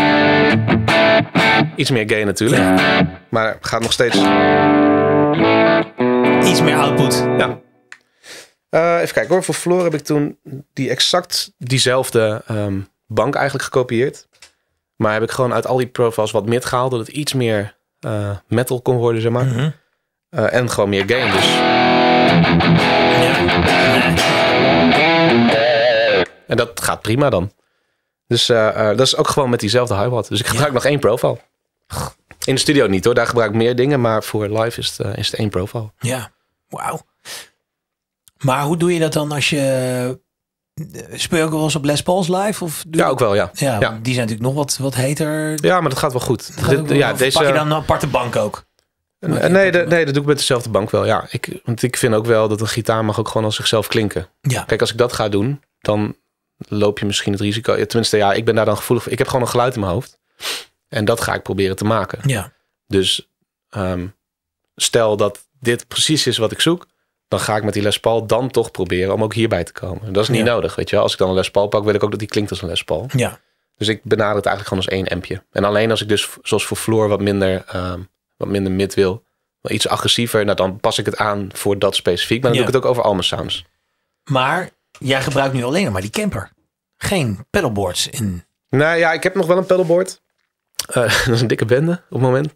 iets meer gay natuurlijk. Ja. Maar gaat nog steeds iets meer output. Ja. Eh, even kijken hoor. Voor Floor heb ik toen die exact diezelfde ehm, bank eigenlijk gekopieerd. Maar heb ik gewoon uit al die profiles wat mid gehaald. Dat het iets meer eh, metal kon worden, zeg maar. Mhm. Eh, en gewoon meer game dus. Ja. En dat gaat prima dan. Dus dat is ook gewoon met diezelfde hi-hat. Dus ik gebruik nog één profile. In de studio niet hoor, daar gebruik ik meer dingen. Maar voor live is het, is het één profile. Ja. Wauw. Maar hoe doe je dat dan als je eh, eens op Les Pauls live? Of ja, ook wel, ja. ja. Die zijn natuurlijk nog wat, wat heter. Ja, maar dat gaat wel goed. ja, deze... Pak je dan een aparte bank ook? Eh, nee, nee, dat, doe ik met dezelfde bank wel, ja. Ik, want ik vind ook wel dat een gitaar mag ook gewoon als zichzelf klinken. Ja. Kijk, als ik dat ga doen, dan loop je misschien het risico... Tenminste, ja, ik ben daar dan gevoelig Ik heb gewoon een geluid in mijn hoofd. En dat ga ik proberen te maken. Ja. Dus ehm, stel dat dit precies is wat ik zoek, dan ga ik met die Les Paul dan toch proberen om ook hierbij te komen. Dat is niet nodig, weet je wel. Als ik dan een Les Paul pak, wil ik ook dat die klinkt als een Les Paul. Ja. Dus ik benader het eigenlijk gewoon als één ampje. En alleen als ik dus, zoals voor Floor, wat minder, ehm, wat minder mid wil, iets agressiever, nou dan pas ik het aan voor dat specifiek. Maar dan doe ik het ook over al sounds. Maar jij gebruikt nu alleen maar die camper. Geen pedalboards in. Nou ja, ik heb nog wel een pedalboard. Eh, dat is een dikke bende op het moment.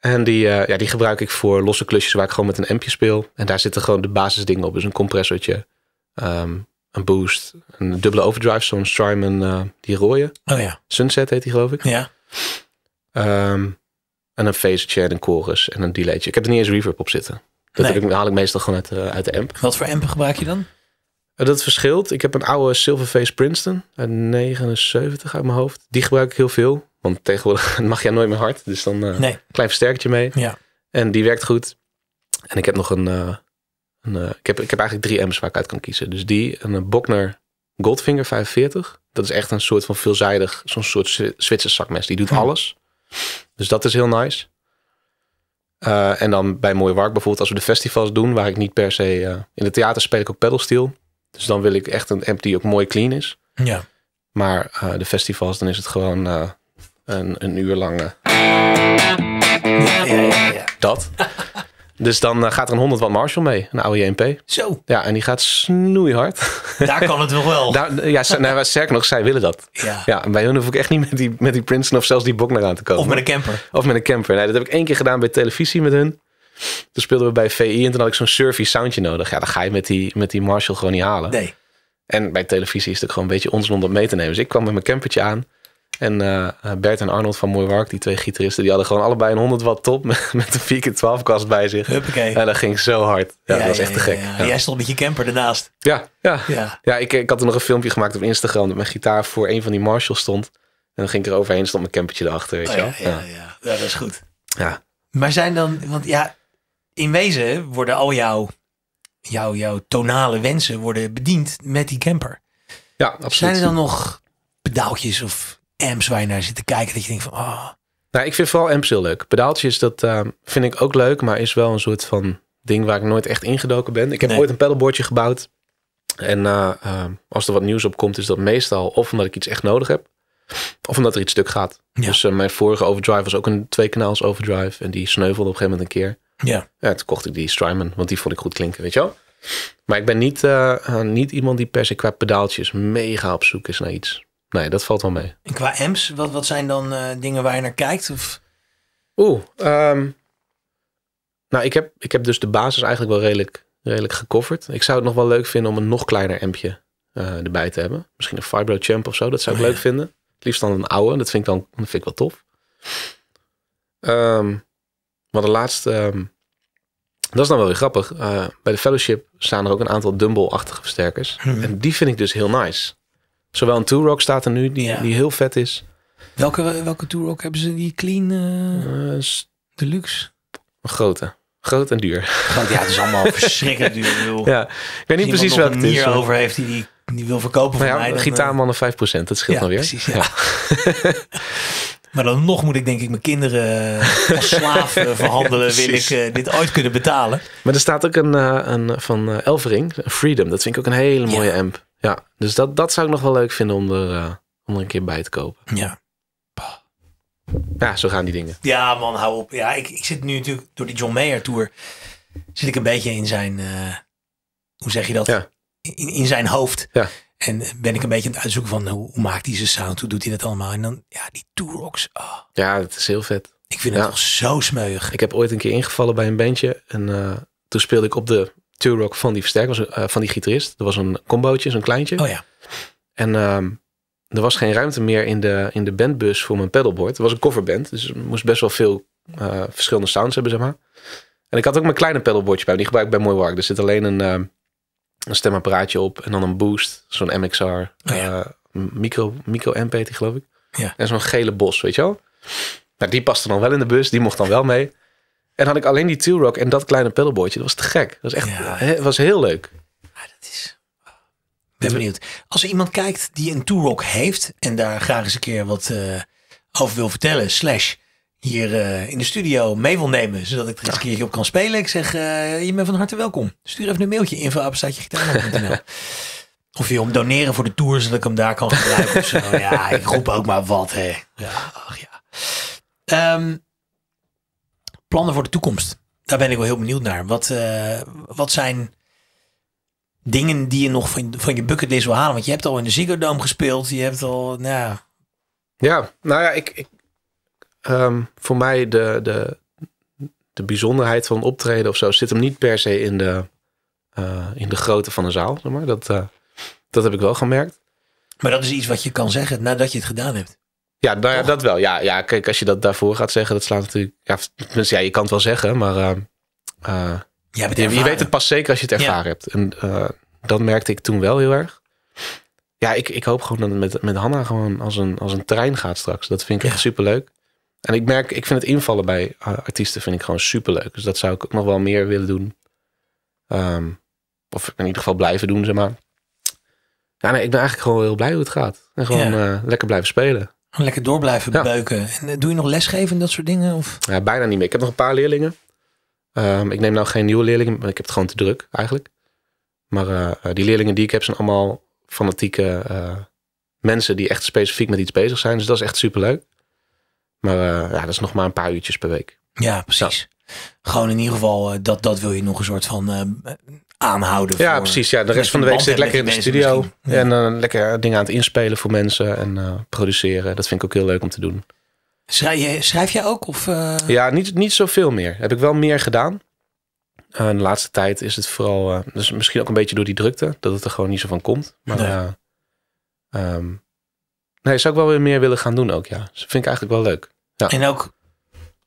En die, eh, ja, die gebruik ik voor losse klusjes waar ik gewoon met een ampje speel. En daar zitten gewoon de basisdingen op. Dus een compressortje, ehm, een boost, een dubbele overdrive, zo'n Strymon, eh, die rode. Oh ja. Sunset heet die geloof ik. Ja. Ehm, en een phasertje en een chorus en een delaytje. Ik heb er niet eens reverb op zitten. Dat nee. ik, haal ik meestal gewoon uit, eh, de amp. Wat voor amp gebruik je dan? dat verschilt. Ik heb een oude Silverface Princeton een 79 uit mijn hoofd. Die gebruik ik heel veel. Want tegenwoordig mag jij nooit meer hard. Dus dan uh, nee. klein versterkertje mee. Ja. En die werkt goed. En ik heb nog een. Eh, een eh, ik, heb, ik heb eigenlijk drie M's waar ik uit kan kiezen. Dus die, een Bokner Goldfinger 45. Dat is echt een soort van veelzijdig, zo'n soort Zwitserse zakmes. Die doet hm. alles. Dus dat is heel nice. en dan bij Mooie Wark bijvoorbeeld, als we de festivals doen, waar ik niet per se... in het theater speel ik ook pedalsteel. Dus dan wil ik echt een amp die ook mooi clean is. Ja. Maar de festivals, dan is het gewoon een, een uur lange. Dat. Dus dan eh, gaat er een 100 watt Marshall mee, een oude JMP. Zo. Ja, en die gaat snoeihard. Daar kan het nog wel. Daar, ja, nou, sterker nog, zij willen dat. Ja. ja bij hun hoef ik echt niet met die, met die Princeton of zelfs die Bok naar aan te komen. Of met een camper. Of met een camper. Nee, dat heb ik één keer gedaan bij televisie met hun. Toen speelden we bij VI en toen had ik zo'n surfy soundje nodig. Ja, dan ga je met die, met die Marshall gewoon niet halen. Nee. En bij televisie is het ook gewoon een beetje onzin om dat mee te nemen. Dus ik kwam met mijn campertje aan. En eh, eh, Bert en Arnold van Wark, die twee gitaristen, die hadden gewoon allebei een 100 watt top met, de een 4 12 kast bij zich. Huppakee. En dat ging zo hard. Ja, dat was echt te gek. Jij stond met je camper ernaast. Ja, ja. ja. ik, ik had er nog een filmpje gemaakt op Instagram dat mijn gitaar voor een van die Marshall's stond. En dan ging ik er overheen, stond mijn campertje erachter. Weet oh je ja, ja, ja, dat is goed. Ja. Maar zijn dan, want ja, in wezen worden al jouw, jouw, jouw tonale wensen worden bediend met die camper. Ja, absoluut. Zijn er dan nog pedaaltjes of amps waar je naar zit te kijken. Dat je denkt van, oh. Nou, ik vind vooral amps heel leuk. Pedaaltjes, dat ehm, vind ik ook leuk, maar is wel een soort van ding waar ik nooit echt ingedoken ben. Ik heb ooit een pedalboardje gebouwd. En eh, ehm, als er wat nieuws op komt, is dat meestal of omdat ik iets echt nodig heb, of omdat er iets stuk gaat. Dus eh, mijn vorige overdrive was ook een twee kanaals overdrive. En die sneuvelde op een gegeven moment een keer. Ja. ja toen kocht ik die Strymon, want die vond ik goed klinken, weet je wel. Maar ik ben niet, eh, niet iemand die per se qua pedaaltjes mega op zoek is naar iets nee, dat valt wel mee. En qua M's, wat, wat zijn dan eh, dingen waar je naar kijkt? Of? Oeh, ehm, nou, ik heb, ik heb dus de basis eigenlijk wel redelijk, redelijk gecoverd. Ik zou het nog wel leuk vinden om een nog kleiner ampje eh, erbij te hebben. Misschien een Fibro Champ of zo, dat zou ik oh, leuk vinden. Het liefst dan een oude, dat vind ik, dan, dat vind ik wel tof. Ehm, maar de laatste, ehm, dat is dan wel weer grappig. Eh, bij de fellowship staan er ook een aantal dumbbell-achtige versterkers. Hmm. En die vind ik dus heel nice. Zowel een Rock staat er nu, die, heel vet is. Welke, welke Rock hebben ze? Die clean uh, uh, deluxe? Een grote. Groot en duur. Groot, ja, het is allemaal verschrikkelijk duur. Ja, ik weet niet precies welke het is. over heeft die, die wil verkopen voor mij. Dan, gitaarmannen 5%, eh, dat scheelt ja, dan weer. Precies, ja. maar dan nog moet ik denk ik mijn kinderen als slaven verhandelen. wil ik dit ooit kunnen betalen. Maar er staat ook een, een van Elvering, Freedom. Dat vind ik ook een hele mooie amp. Ja, dus dat, dat zou ik nog wel leuk vinden om er, eh, om er een keer bij te kopen. Ja. Ja, zo gaan die dingen. Ja, man, hou op. Ja, ik, ik zit nu natuurlijk door die John Mayer tour. zit ik een beetje in zijn. Eh, hoe zeg je dat? In, in zijn hoofd. Ja. En ben ik een beetje aan het uitzoeken van hoe, hoe maakt hij zijn sound? Hoe doet hij dat allemaal? En dan, ja, die Tourox. Oh. Ah. Ja, dat is heel vet. Ik vind het toch zo smeuig. Ik heb ooit een keer ingevallen bij een bandje. En eh, toen speelde ik op de Rock van die versterker, was, eh, van die gitarist. Er was een combootje, zo'n kleintje. Oh ja. En ehm, er was geen ruimte meer in de, in de bandbus voor mijn pedalboard. Het was een coverband, dus moest best wel veel eh, verschillende sounds hebben, zeg maar. En ik had ook mijn kleine pedalboardje bij me, die gebruik ik bij Mooi Work. Er zit alleen een, ehm, een stemapparaatje op en dan een boost, zo'n MXR, oh eh, micro, micro MP, geloof ik. Ja. En zo'n gele bos, weet je wel. Nou, die paste dan wel in de bus, die mocht dan wel mee. En had ik alleen die t en dat kleine pedalboordje. Dat was te gek. Dat was echt was heel leuk. Ja, ah, dat is... Ben benieuwd. Als er iemand kijkt die een t heeft en daar graag eens een keer wat eh, over wil vertellen, slash hier eh, in de studio mee wil nemen, zodat ik er eens een keertje op kan spelen. Ik zeg, eh, je bent van harte welkom. Stuur even een mailtje, info.apenstaatjegitaar.nl Of je om doneren voor de tour, zodat ik hem daar kan gebruiken. of zo. Ja, ik roep ook maar wat, hè. Ja, ach ja. Ehm, plannen voor de toekomst. Daar ben ik wel heel benieuwd naar. Wat, eh, wat zijn dingen die je nog van, van je bucketlist wil halen? Want je hebt al in de Ziggo Dome gespeeld. Je hebt al, nou... Ja, nou ja, ik... ik ehm, voor mij de, de, de bijzonderheid van optreden of zo zit hem niet per se in de, eh, in de grootte van de zaal. Zeg maar. dat, eh, dat heb ik wel gemerkt. Maar dat is iets wat je kan zeggen nadat je het gedaan hebt. Ja, nou ja, dat wel. Ja, ja, kijk, als je dat daarvoor gaat zeggen, dat slaat natuurlijk. Ja, ja je kan het wel zeggen, maar. Ehm, eh, je, weet het pas zeker als je het ervaren hebt. En eh, dat merkte ik toen wel heel erg. Ja, ik, ik hoop gewoon dat het met, met Hanna gewoon als een, als een trein gaat straks. Dat vind ik echt superleuk. En ik merk, ik vind het invallen bij eh, artiesten vind ik gewoon superleuk. Dus dat zou ik ook nog wel meer willen doen. Ehm, of in ieder geval blijven doen, zeg maar. Ja, nee, ik ben eigenlijk gewoon heel blij hoe het gaat. En gewoon lekker blijven spelen. Lekker door blijven ja. beuken. En eh, doe je nog lesgeven en dat soort dingen? Of? Ja, bijna niet meer. Ik heb nog een paar leerlingen. Ehm, ik neem nou geen nieuwe leerlingen, maar ik heb het gewoon te druk eigenlijk. Maar eh, eh, die leerlingen die ik heb zijn allemaal fanatieke mensen die echt specifiek met iets bezig zijn. Dus dat is echt superleuk. Maar ja, dat is nog maar een paar uurtjes per week. Ja, precies. Gewoon in ieder geval, dat, dat wil je nog een soort van aanhouden. Ja, precies. Ja, de rest van de week zit ik lekker in de studio. En dan eh, lekker dingen aan het inspelen voor mensen en eh, produceren. Dat vind ik ook heel leuk om te doen. Schrijf, je, schrijf jij ook? Of, eh? Ja, niet, niet zoveel meer. Heb ik wel meer gedaan. de laatste tijd is het vooral, dus misschien ook een beetje door die drukte, dat het er gewoon niet zo van komt. Maar nee. Ehm, nee, zou ik wel weer meer willen gaan doen ook, ja. Dus dat vind ik eigenlijk wel leuk. Ja. En ook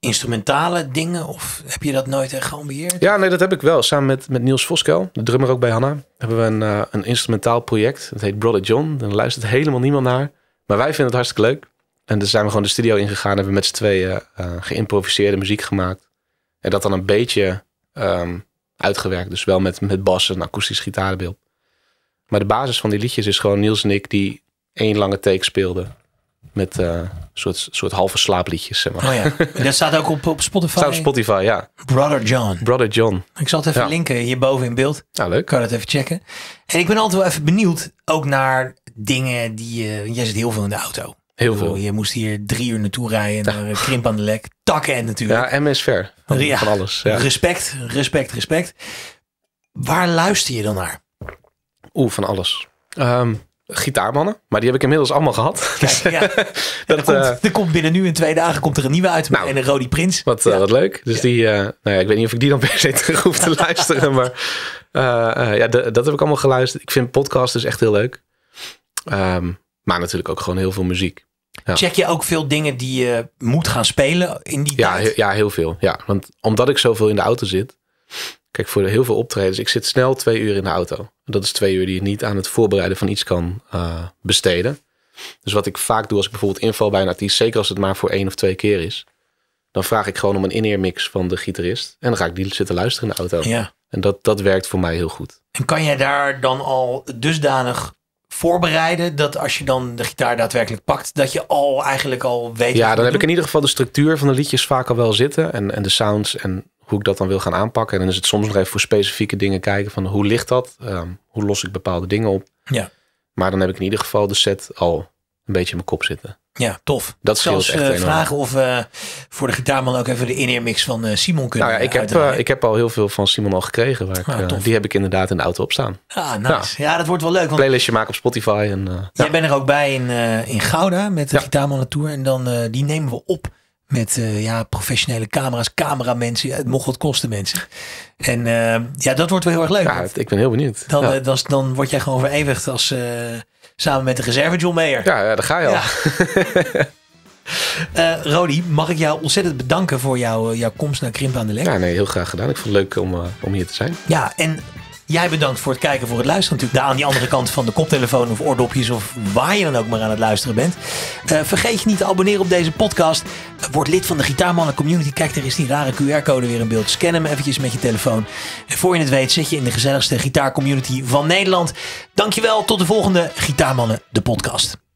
instrumentale dingen? Of heb je dat nooit echt geambieerd? Ja, nee, dat heb ik wel. Samen met, met Niels Voskel, de drummer ook bij Hanna, hebben we een, uh, een instrumentaal project. Dat heet Brother John. Daar luistert helemaal niemand naar. Maar wij vinden het hartstikke leuk. En dan zijn we gewoon de studio ingegaan. Hebben we met z'n tweeën uh, geïmproviseerde muziek gemaakt. En dat dan een beetje ehm, uitgewerkt. Dus wel met, met bas en akoestisch gitaarbeeld. Maar de basis van die liedjes is gewoon Niels en ik die één lange take speelden. Met uh, soort, soort halve slaapliedjes, zeg maar. Oh ja, dat staat ook op, Spotify? Staat op Spotify, ja. Brother John. Brother John. Ik zal het even linken hierboven in beeld. Nou, leuk. Kan dat even checken. En ik ben altijd wel even benieuwd, ook naar dingen die... je, eh, jij zit heel veel in de auto. Heel veel. Je moest hier drie uur naartoe rijden. Ja. Naar krimp aan de lek. Takken en natuurlijk. Ja, MS ver. Van, alles. Ja. Respect, respect, respect. Waar luister je dan naar? Oeh, van alles. Ehm, gitaarmannen. Maar die heb ik inmiddels allemaal gehad. Dus, ja. dat, er, komt, eh, komt, binnen nu in twee dagen komt er een nieuwe uit. Nou, en een Rodi Prins. Wat, eh, wat leuk. Dus die, eh, nou ja, ik weet niet of ik die dan per se terug hoef te luisteren. Maar ja, dat heb ik allemaal geluisterd. Ik vind podcast dus echt heel leuk. Ehm, maar natuurlijk ook gewoon heel veel muziek. Check je ook veel dingen die je moet gaan spelen in die ja, tijd? ja, heel veel. Ja, want omdat ik zoveel in de auto zit, Kijk, voor heel veel optredens, ik zit snel twee uur in de auto. Dat is twee uur die je niet aan het voorbereiden van iets kan eh, besteden. Dus wat ik vaak doe als ik bijvoorbeeld inval bij een artiest, zeker als het maar voor één of twee keer is, dan vraag ik gewoon om een in-ear mix van de gitarist. En dan ga ik die zitten luisteren in de auto. Ja. En dat, dat werkt voor mij heel goed. En kan jij daar dan al dusdanig voorbereiden dat als je dan de gitaar daadwerkelijk pakt, dat je al eigenlijk al weet. Ja, dan heb ik in ieder geval de structuur van de liedjes vaak al wel zitten en, en de sounds. En hoe ik dat dan wil gaan aanpakken. En dan is het soms nog even voor specifieke dingen kijken van hoe ligt dat? Ehm, hoe los ik bepaalde dingen op? Ja. Maar dan heb ik in ieder geval de set al een beetje in mijn kop zitten. Ja, tof. Dat scheelt Zelfs, echt eh, vragen of we voor de gitaarman ook even de in mix van eh, Simon kunnen Nou ja, ik eh, heb, ik heb al heel veel van Simon al gekregen. Waar ah, die heb ik inderdaad in de auto op staan. Ah, Nou, ja, dat wordt wel leuk. Want playlistje maken op Spotify. En, Jij ja. bent er ook bij in, in Gouda met de ja. Gitaarman Tour. En dan, die nemen we op met eh, ja, professionele camera's, cameramensen. mocht het mocht kosten mensen. En eh, ja, dat wordt wel heel erg leuk. ik ben heel benieuwd. Dan, ja. Eh, dan, word jij gewoon verewigd als samen met de reserve John Mayer. Ja, daar ga je al. Uh, Rodi, mag ik jou ontzettend bedanken voor jouw komst naar Krimp aan de Lek? Ja, nee, heel graag gedaan. Ik vond het leuk om, om hier te zijn. Ja, en Jij bedankt voor het kijken, voor het luisteren. Natuurlijk daar aan die andere kant van de koptelefoon of oordopjes of waar je dan ook maar aan het luisteren bent. Eh, vergeet je niet te abonneren op deze podcast. word lid van de Gitaarmannen Community. Kijk, er is die rare QR-code weer in beeld. Scan hem eventjes met je telefoon. En voor je het weet zit je in de gezelligste gitaarcommunity van Nederland. Dankjewel, tot de volgende Gitaarmannen, de podcast.